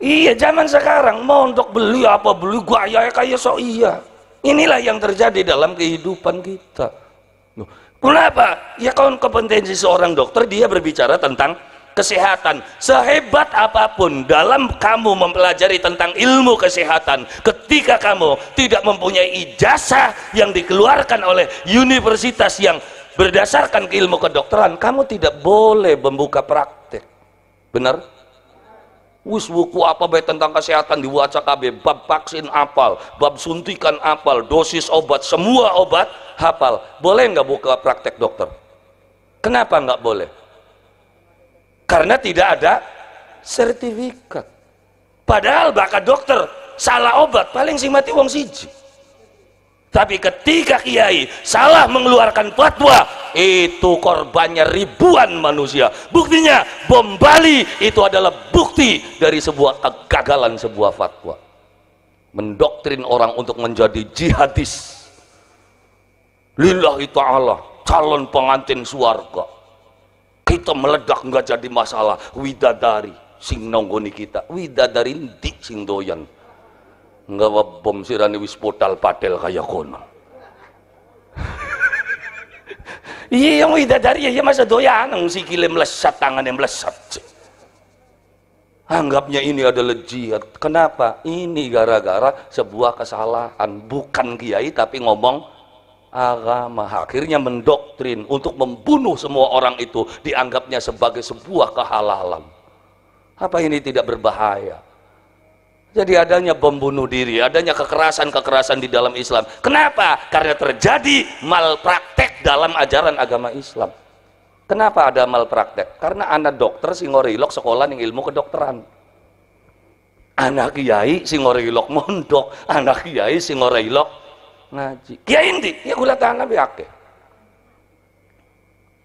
Iya zaman sekarang mondok beli apa beli gua ya kayak so iya. Inilah yang terjadi dalam kehidupan kita. Kenapa? Ya kawan kompetensi seorang dokter dia berbicara tentang kesehatan sehebat apapun dalam kamu mempelajari tentang ilmu kesehatan ketika kamu tidak mempunyai ijazah yang dikeluarkan oleh universitas yang berdasarkan ilmu kedokteran kamu tidak boleh membuka praktik benar? Wis buku apa baik tentang kesehatan dibaca KB, bab vaksin apal, bab suntikan apal, dosis obat, semua obat hafal. Boleh nggak buka praktek dokter? Kenapa nggak boleh? karena tidak ada sertifikat padahal bakat dokter salah obat paling sih mati wong siji tapi ketika kiai salah mengeluarkan fatwa itu korbannya ribuan manusia buktinya bom Bali itu adalah bukti dari sebuah kegagalan sebuah fatwa mendoktrin orang untuk menjadi jihadis lillahi ta'ala calon pengantin suarga kita meledak nggak jadi masalah widadari sing nonggoni kita widadari di sing doyan nggak bom sirani wis potal padel kaya kono iya yang widadari ya masa doyan sikile melesat tangannya melesat anggapnya ini adalah jihad kenapa ini gara-gara sebuah kesalahan bukan kiai tapi ngomong agama akhirnya mendoktrin untuk membunuh semua orang itu dianggapnya sebagai sebuah kehalalan apa ini tidak berbahaya jadi adanya pembunuh diri adanya kekerasan-kekerasan di dalam Islam kenapa? karena terjadi malpraktek dalam ajaran agama Islam kenapa ada malpraktek? karena anak dokter si singorilok sekolah yang ilmu kedokteran anak kiai si singorilok mondok anak kiai si singorilok ngaji ya inti ya gula tanah biake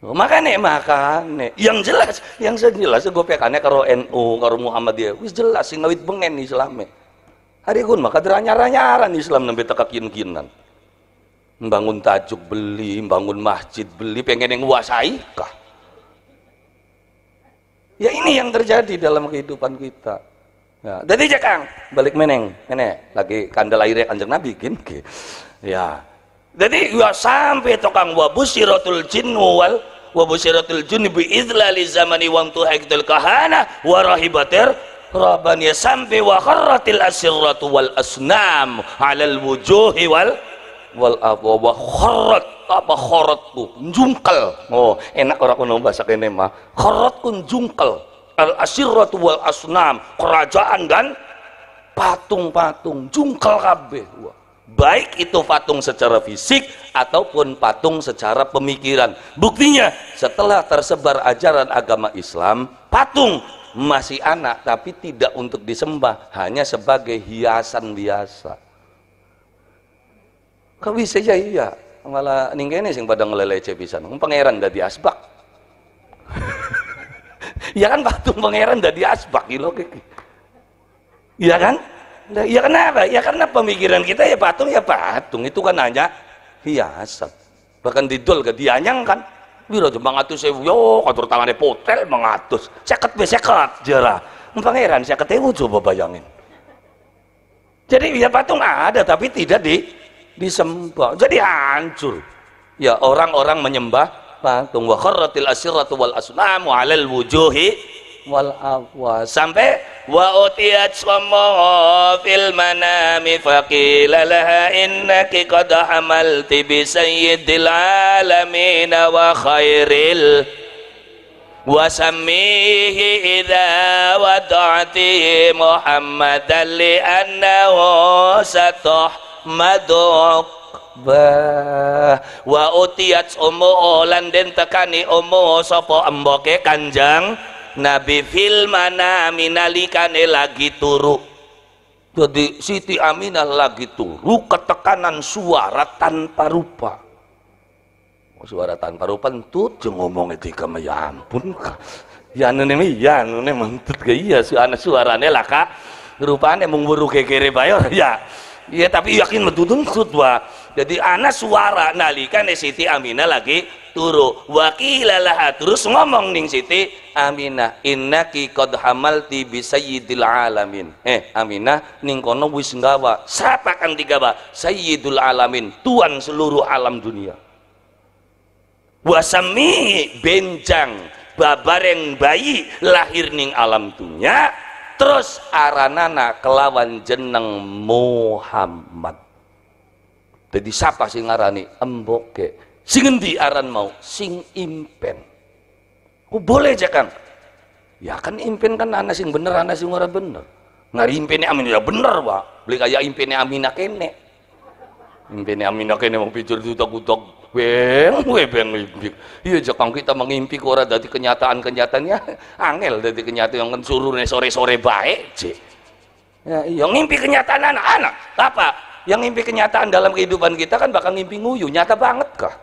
Oh, makanya, makanya. Yang jelas, yang jelas, gue pekannya karo NU, karo Muhammadiyah. Wis jelas, sih ngawit bengen Islamnya. E. Hari kun maka teranyar ranyaran Islam nembe teka kin-kinan. Membangun tajuk beli, membangun masjid beli, pengen yang nguasai kah? Ya ini yang terjadi dalam kehidupan kita. Ya, jadi cekang balik meneng, meneng lagi kandel airnya kanjeng Nabi gini ya jadi ya sampai tokang wabusiratul jinnu wal wabusiratul jinni idlali zamani wa tuhaqdul kahana warahibatir rabaniya ya sampai wa kharratil asirratu wal asnam alal wujuhi wal wal abwa wa kharrat apa kharrat tu jungkel oh enak orang kuno bahasa kene mah kharrat kun jungkel al asirratu wal asnam kerajaan dan patung-patung jungkel kabeh wah baik itu patung secara fisik ataupun patung secara pemikiran buktinya setelah tersebar ajaran agama Islam patung masih anak tapi tidak untuk disembah hanya sebagai hiasan biasa kau bisa ya iya malah ningkene sing pada ngelelece pisan pangeran dari asbak ya kan patung pangeran dari asbak gitu ya kan Nah, ya kenapa? Ya karena pemikiran kita ya patung ya patung. Itu kan hanya hiasan. Bahkan didol ke dianyang kan. Biro aja mangatus sewu yo katur tangane potel mangatus. Seket be seket jarah. heran saya ketemu coba bayangin. Jadi ya patung ada tapi tidak di disembah. Jadi hancur. Ya orang-orang menyembah patung wa kharratil asyratu wal asnamu alal wujuhi wal afwa sampai wa utiyat sama fil manami faqila laha innaki qad hamalti bi sayyidil alamin wa khairil wada'ti إذا li annahu satah ستحمدك Bah, wa utiyat umu lan den tekani umu sapa emboke kanjang Nabi fil mana Aminalikane lagi turu jadi Siti Aminah lagi turu ketekanan suara tanpa rupa oh, suara tanpa rupa itu ngomong itu kama ya ampun ka. ya ini anu ya ini anu mentut ke iya suara anu suaranya lah kak rupanya mung buru kekere bayar ya Iya tapi yakin betul kedua. Jadi anak suara nalikan di Siti Aminah lagi turu. Wakilalah terus ngomong nih Siti Aminah. Inna ki kod hamal ti yidil alamin. Eh Aminah nih kono wis nggawa. Siapa kan tiga Sayyidul alamin. Tuan seluruh alam dunia. Wasami benjang babareng bayi lahir ning alam dunia terus aranana kelawan jeneng Muhammad jadi siapa sing ngarani emboke sing endi aran mau sing impen ku boleh aja kan ya kan impen kan anak sing bener anak sing ora bener ngari impene amin ya bener pak beli kayak impene amin kene impene amin kene mau pijul tutok-tutok beng gue beng ngimpi iya jekong kita mengimpi kora dari kenyataan-kenyataannya angel dari kenyataan yang surune sore-sore baik cik ya, iya ngimpi kenyataan anak-anak apa yang ngimpi kenyataan dalam kehidupan kita kan bakal ngimpi nguyu nyata banget kah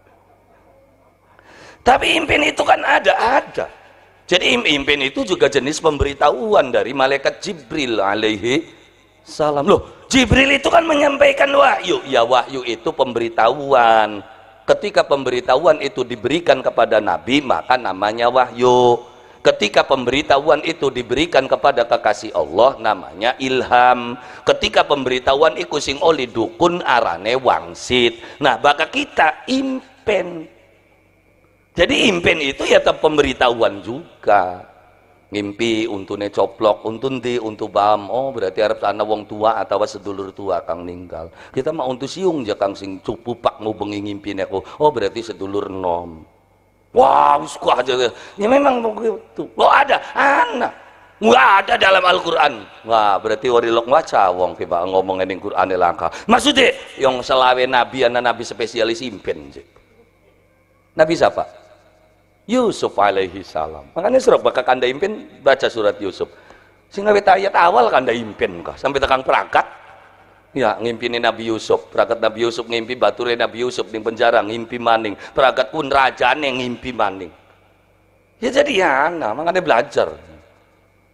tapi impin itu kan ada-ada jadi impin itu juga jenis pemberitahuan dari malaikat Jibril alaihi salam. Loh, Jibril itu kan menyampaikan wahyu. Ya wahyu itu pemberitahuan. Ketika pemberitahuan itu diberikan kepada Nabi, maka namanya wahyu. Ketika pemberitahuan itu diberikan kepada kekasih Allah, namanya ilham. Ketika pemberitahuan itu sing oli dukun arane wangsit. Nah, baka kita impen. Jadi impen itu ya pemberitahuan juga ngimpi untune coplok untun di untu bam oh berarti Arab sana wong tua atau sedulur tua kang ninggal kita mau untu siung aja kang sing cupu pak ngubengi ngimpi aku oh berarti sedulur nom wah wow, usku aja ya memang begitu lo ada anak nggak ada dalam Al-Quran wah berarti warilok waca wong kita ngomongin ini Quran langka maksudnya yang selawe nabi anak nabi spesialis impen nabi siapa Yusuf alaihi salam. Makanya surat bakal kanda impin baca surat Yusuf. Sing ayat awal kanda kan impin kah sampai tekan perangkat. Ya, ngimpini Nabi Yusuf. Perangkat Nabi Yusuf ngimpi rena Nabi Yusuf di penjara ngimpi maning. Perangkat pun raja yang ngimpi maning. Ya jadi ya, nah, makanya belajar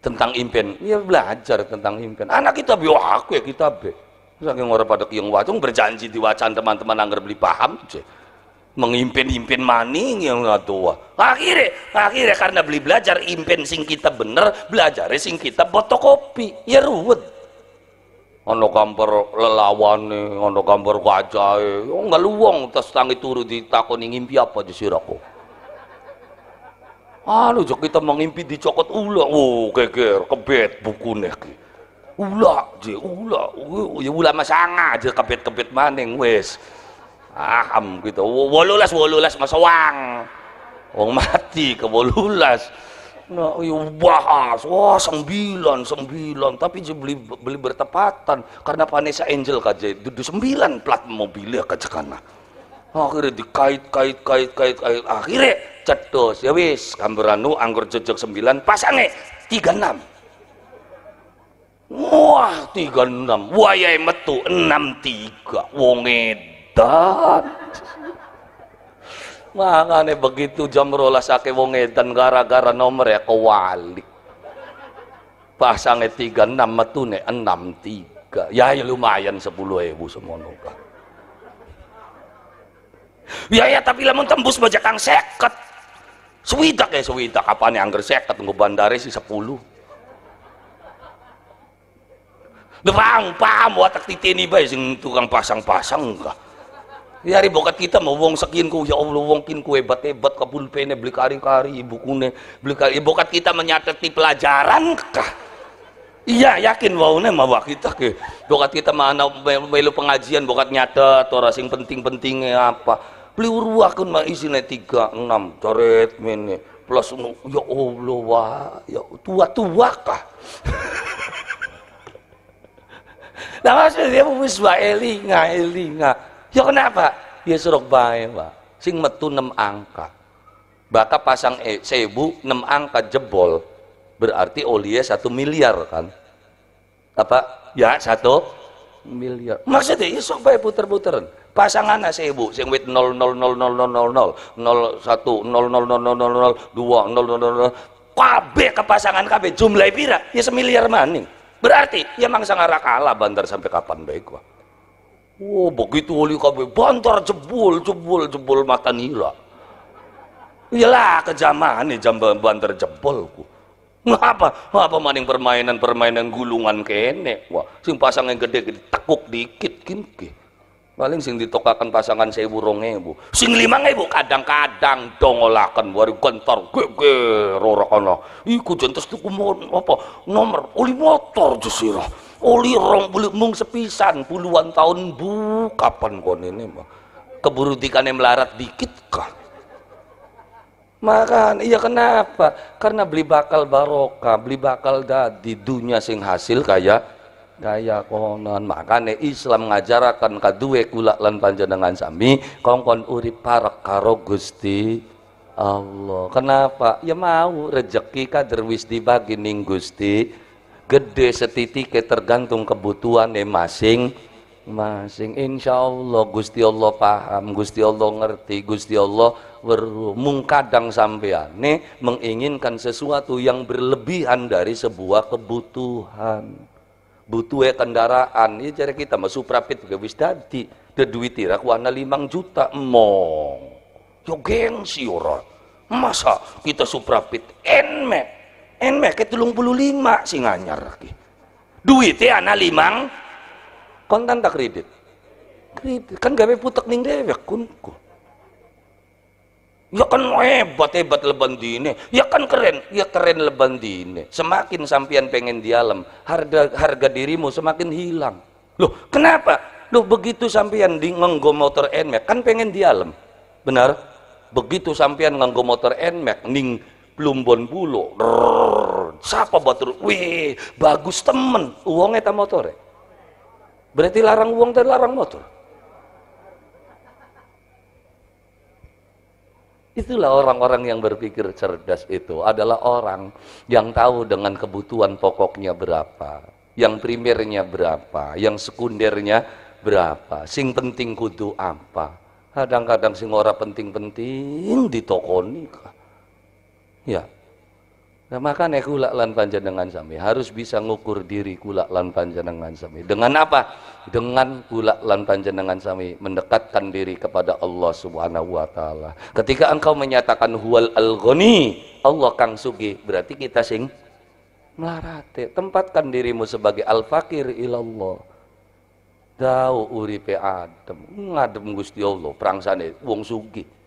tentang impen Ya belajar tentang impen Anak kita be aku ya kita be. Saking orang pada kiyong wacung berjanji diwacan teman-teman anggar beli paham. Cik mengimpin-impin maning yang nggak tua akhirnya akhirnya karena beli belajar impin sing kita bener belajar sing kita botok kopi ya ruwet ono gambar lelawan nih ono gambar gajah oh nggak luang tas tangi turu di takon ngimpi apa di siraku anu jok kita mengimpi cokot ula, oh keker kebet buku nih ula je ula, ya ula masanga aja kebet kebet maning wes aham gitu wolulas wolulas wang wong mati ke wolulas nah iya, bahas wah sembilan sembilan tapi beli beli bertepatan karena panesa Angel kaje duduk sembilan plat mobilnya kaje karena akhirnya dikait kait kait kait kait akhirnya cetus ya wis kamberanu anggur jejak sembilan pasangnya tiga enam wah tiga enam wayai metu enam tiga wong edan edan mangane begitu jam rolas ake wong edan gara-gara nomor ya wali pasangnya tiga enam metune enam tiga ya, ya lumayan sepuluh ribu semono kan ya ya tapi lamun tembus baca kang seket sewidak ya sewidak kapan yang angger seket tunggu bandare sih sepuluh Dewang paham tak titini bae sing tukang pasang-pasang enggak. -pasang, Yari ya, bokat kita mau wong sekin ku ya Allah wong kin ku hebat hebat ke pene beli kari kari ibu kune beli kari ya, bokat kita menyateti pelajaran kah? Iya yakin waunya mah wah kita ke bokat kita mana melu pengajian bokat nyata atau sing penting pentingnya apa beli uruakun mah isinya tiga enam coret mene plus ya Allah wah ya tua tua kah? Nah maksudnya dia mau elinga elinga Ya kenapa? Ya suruh bae, Pak. Sing metu 6 angka. Baka pasang e, sebu 6 angka jebol. Berarti olie 1 miliar kan? Apa? Ya 1 miliar. Maksudnya ya sok bae puter-puteran. Pasangan sebu sing wit nol 0 0 kabe kabeh pasangan kabeh jumlahnya pira? Ya semiliar maning. Berarti ya mangsa ngarak kalah bandar sampai kapan baik, Pak oh, begitu oli kabeh bantar jebul, jebul, jebul mata nila. Iyalah kejamaan nih jam bantar jebolku. Ngapa? ngapa maning permainan-permainan gulungan kene? Wah, sing pasangan gede-gede tekuk dikit kin Paling sing ditokakan pasangan saya rong ibu. Sing lima ibu kadang-kadang dongolakan wari gentar gege rorokono. Iku jentes tuku apa? Nomor oli motor jesirah. Oli rong bulu mung sepisan puluhan tahun bu kapan kon ini mah keburu dikane melarat dikit kah makan iya kenapa karena beli bakal barokah beli bakal dadi dunia sing hasil kaya kaya konon makane Islam ngajarakan kaduwe kula lan panjenengan sami kongkon urip parek karo Gusti Allah kenapa ya mau rejeki kader wis dibagi ning Gusti gede setitik, tergantung kebutuhan masing masing insya Allah Gusti Allah paham Gusti Allah ngerti Gusti Allah berumung kadang nih menginginkan sesuatu yang berlebihan dari sebuah kebutuhan butuh kendaraan ini cara kita masuk suprapit gak wis dadi de duit tirak warna limang juta emong. yo gengsi ora masa kita suprapit enmet Nmax tulung puluh lima lagi duit ya anak limang kontan tak kredit kredit kan gawe putek ning dewek kunku ya kan hebat hebat leban dine ya kan keren ya keren leban dine semakin sampean pengen dialem harga harga dirimu semakin hilang loh kenapa loh begitu sampean di ngenggo motor enmek kan pengen dialem benar begitu sampean nganggo motor enmek ning plumbon bulu siapa batur wih bagus temen uangnya tak motor ya? berarti larang uang dan larang motor itulah orang-orang yang berpikir cerdas itu adalah orang yang tahu dengan kebutuhan pokoknya berapa yang primernya berapa yang sekundernya berapa sing penting kudu apa kadang-kadang sing ora penting-penting di toko nikah Ya. Nah, maka nek kula lan panjenengan sami harus bisa ngukur diri kula lan panjenengan sami. Dengan apa? Dengan kula lan panjenengan sami mendekatkan diri kepada Allah Subhanahu wa taala. Ketika engkau menyatakan huwal al Allah kang sugi, berarti kita sing melarate. Tempatkan dirimu sebagai al-fakir ilallah. Dau uripe adem, ngadem Gusti Allah, prangsane wong sugih.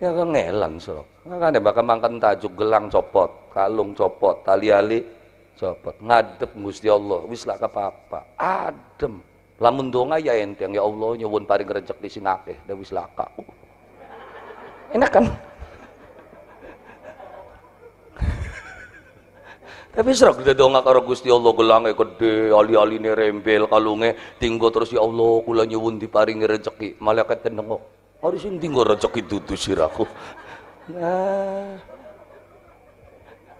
Ya kan ngelan so. Kan ya bahkan makan tajuk gelang copot, kalung copot, tali ali copot. Ngadep Gusti Allah, wis lah apa-apa. Adem. Lamun donga ya enteng ya Allah nyobun paring rejek di sinake dah wis lah uh. Enak kan? Tapi serak kita donga karo Gusti Allah gelangnya gede, ali-aline rembel, kalungnya tinggo terus ya Allah kula di diparingi rejeki. Malaikat nengok. Ori sing tinggal itu tuh siraku. Nah,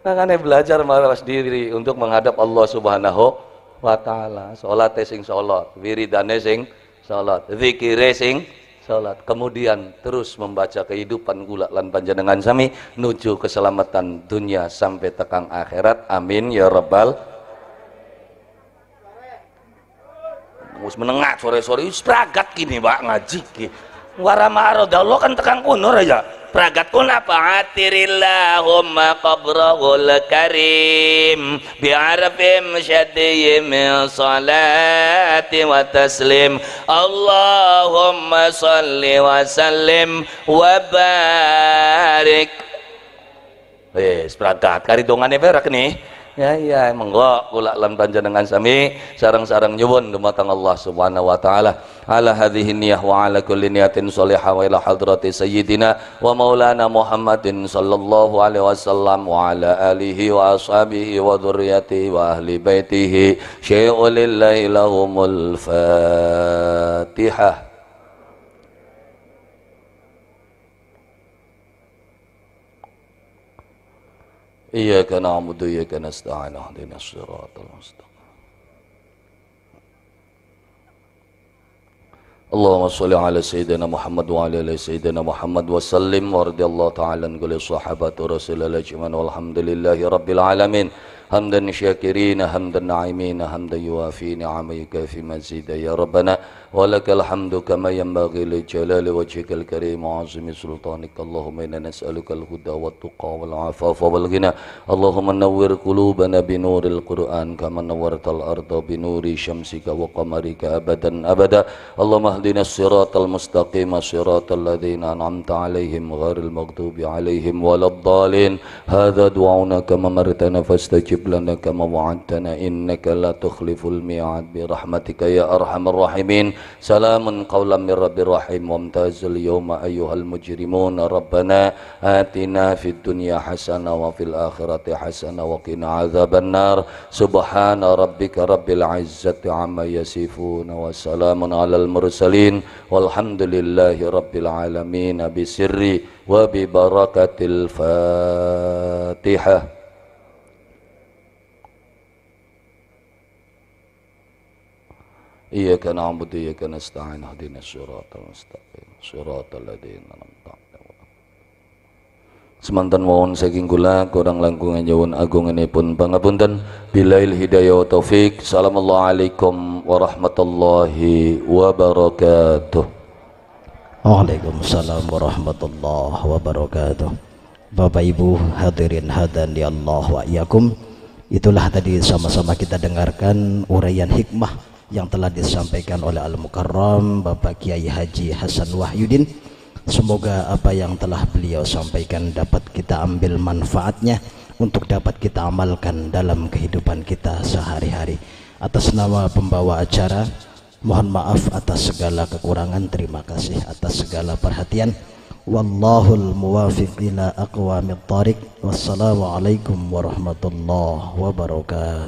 makanya belajar mawas diri untuk menghadap Allah Subhanahu wa taala. Salat sing salat, wiridane sing salat, zikir sing salat. Kemudian terus membaca kehidupan gula lan panjenengan sami nuju keselamatan dunia sampai tekang akhirat. Amin ya rabbal Wis menengak sore-sore spragat kini Pak ngaji ki warama Allah kan tekang kunur aja pragat kun apa atirillahumma qabrahul karim bi'arafim syadiyim salati wa taslim Allahumma salli wa sallim wa barik wis pragat karidongannya berak nih ya ya menggo kula lan panjenengan sami sareng-sareng nyuwun dumateng Allah Subhanahu wa taala ala hadhihi niyah wa ala kulli niyatin shalihah wa ila hadrati sayyidina wa maulana Muhammadin sallallahu alaihi wasallam wa ala alihi wa ashabihi wa dzurriyyatihi wa ahli baitihi syai'ul lillahi lahumul fatihah إياك نعبد وإياك نستعين اهدنا الصراط المستقيم اللهم صل على سيدنا محمد وعلى آل سيدنا محمد وسلم ورضي الله تعالى عن كل صحابة رسول الله أجمعين والحمد لله رب العالمين حمدا شاكرين حمدا نعيمين حمدا يوافي نعمه يكافي مزيدا يا ربنا ولك الحمد كما ينبغي لجلال وجهك الكريم وعظيم سلطانك اللهم إنا نسألك الهدى والتقى والعفاف والغنى اللهم نور قلوبنا بنور القرآن كما نورت الأرض بنور شمسك وقمرك أبدا أبدا اللهم اهدنا الصراط المستقيم صراط الذين أنعمت عليهم غير المغضوب عليهم ولا الضالين هذا دعونا كما مرتنا فاستجب لنا كما وعدتنا إنك لا تخلف الميعاد برحمتك يا أرحم الراحمين سلام قولا من رب رحيم وامتاز اليوم أيها المجرمون ربنا آتنا في الدنيا حسنة وفي الآخرة حسنة وقنا عذاب النار سبحان ربك رب العزة عما يصفون وسلام على المرسلين والحمد لله رب العالمين بسر وببركة الفاتحة إياك نعبد وإياك نستعين اهدنا الصراط المستقيم صراط الذين أنعمت Semantan mohon saking kula kurang langkungan ini agunganipun pangapunten bilail hidayah wa taufik. Assalamualaikum warahmatullahi wabarakatuh. Waalaikumsalam warahmatullahi wabarakatuh. Bapak Ibu hadirin hadan di ya Allah wa iyakum. Itulah tadi sama-sama kita dengarkan uraian hikmah yang telah disampaikan oleh Al-Mukarram Bapak Kiai Haji Hasan Wahyudin semoga apa yang telah beliau sampaikan dapat kita ambil manfaatnya untuk dapat kita amalkan dalam kehidupan kita sehari-hari atas nama pembawa acara mohon maaf atas segala kekurangan terima kasih atas segala perhatian wallahul muwafiq ila aqwamit tariq. Wassalamualaikum warahmatullahi wabarakatuh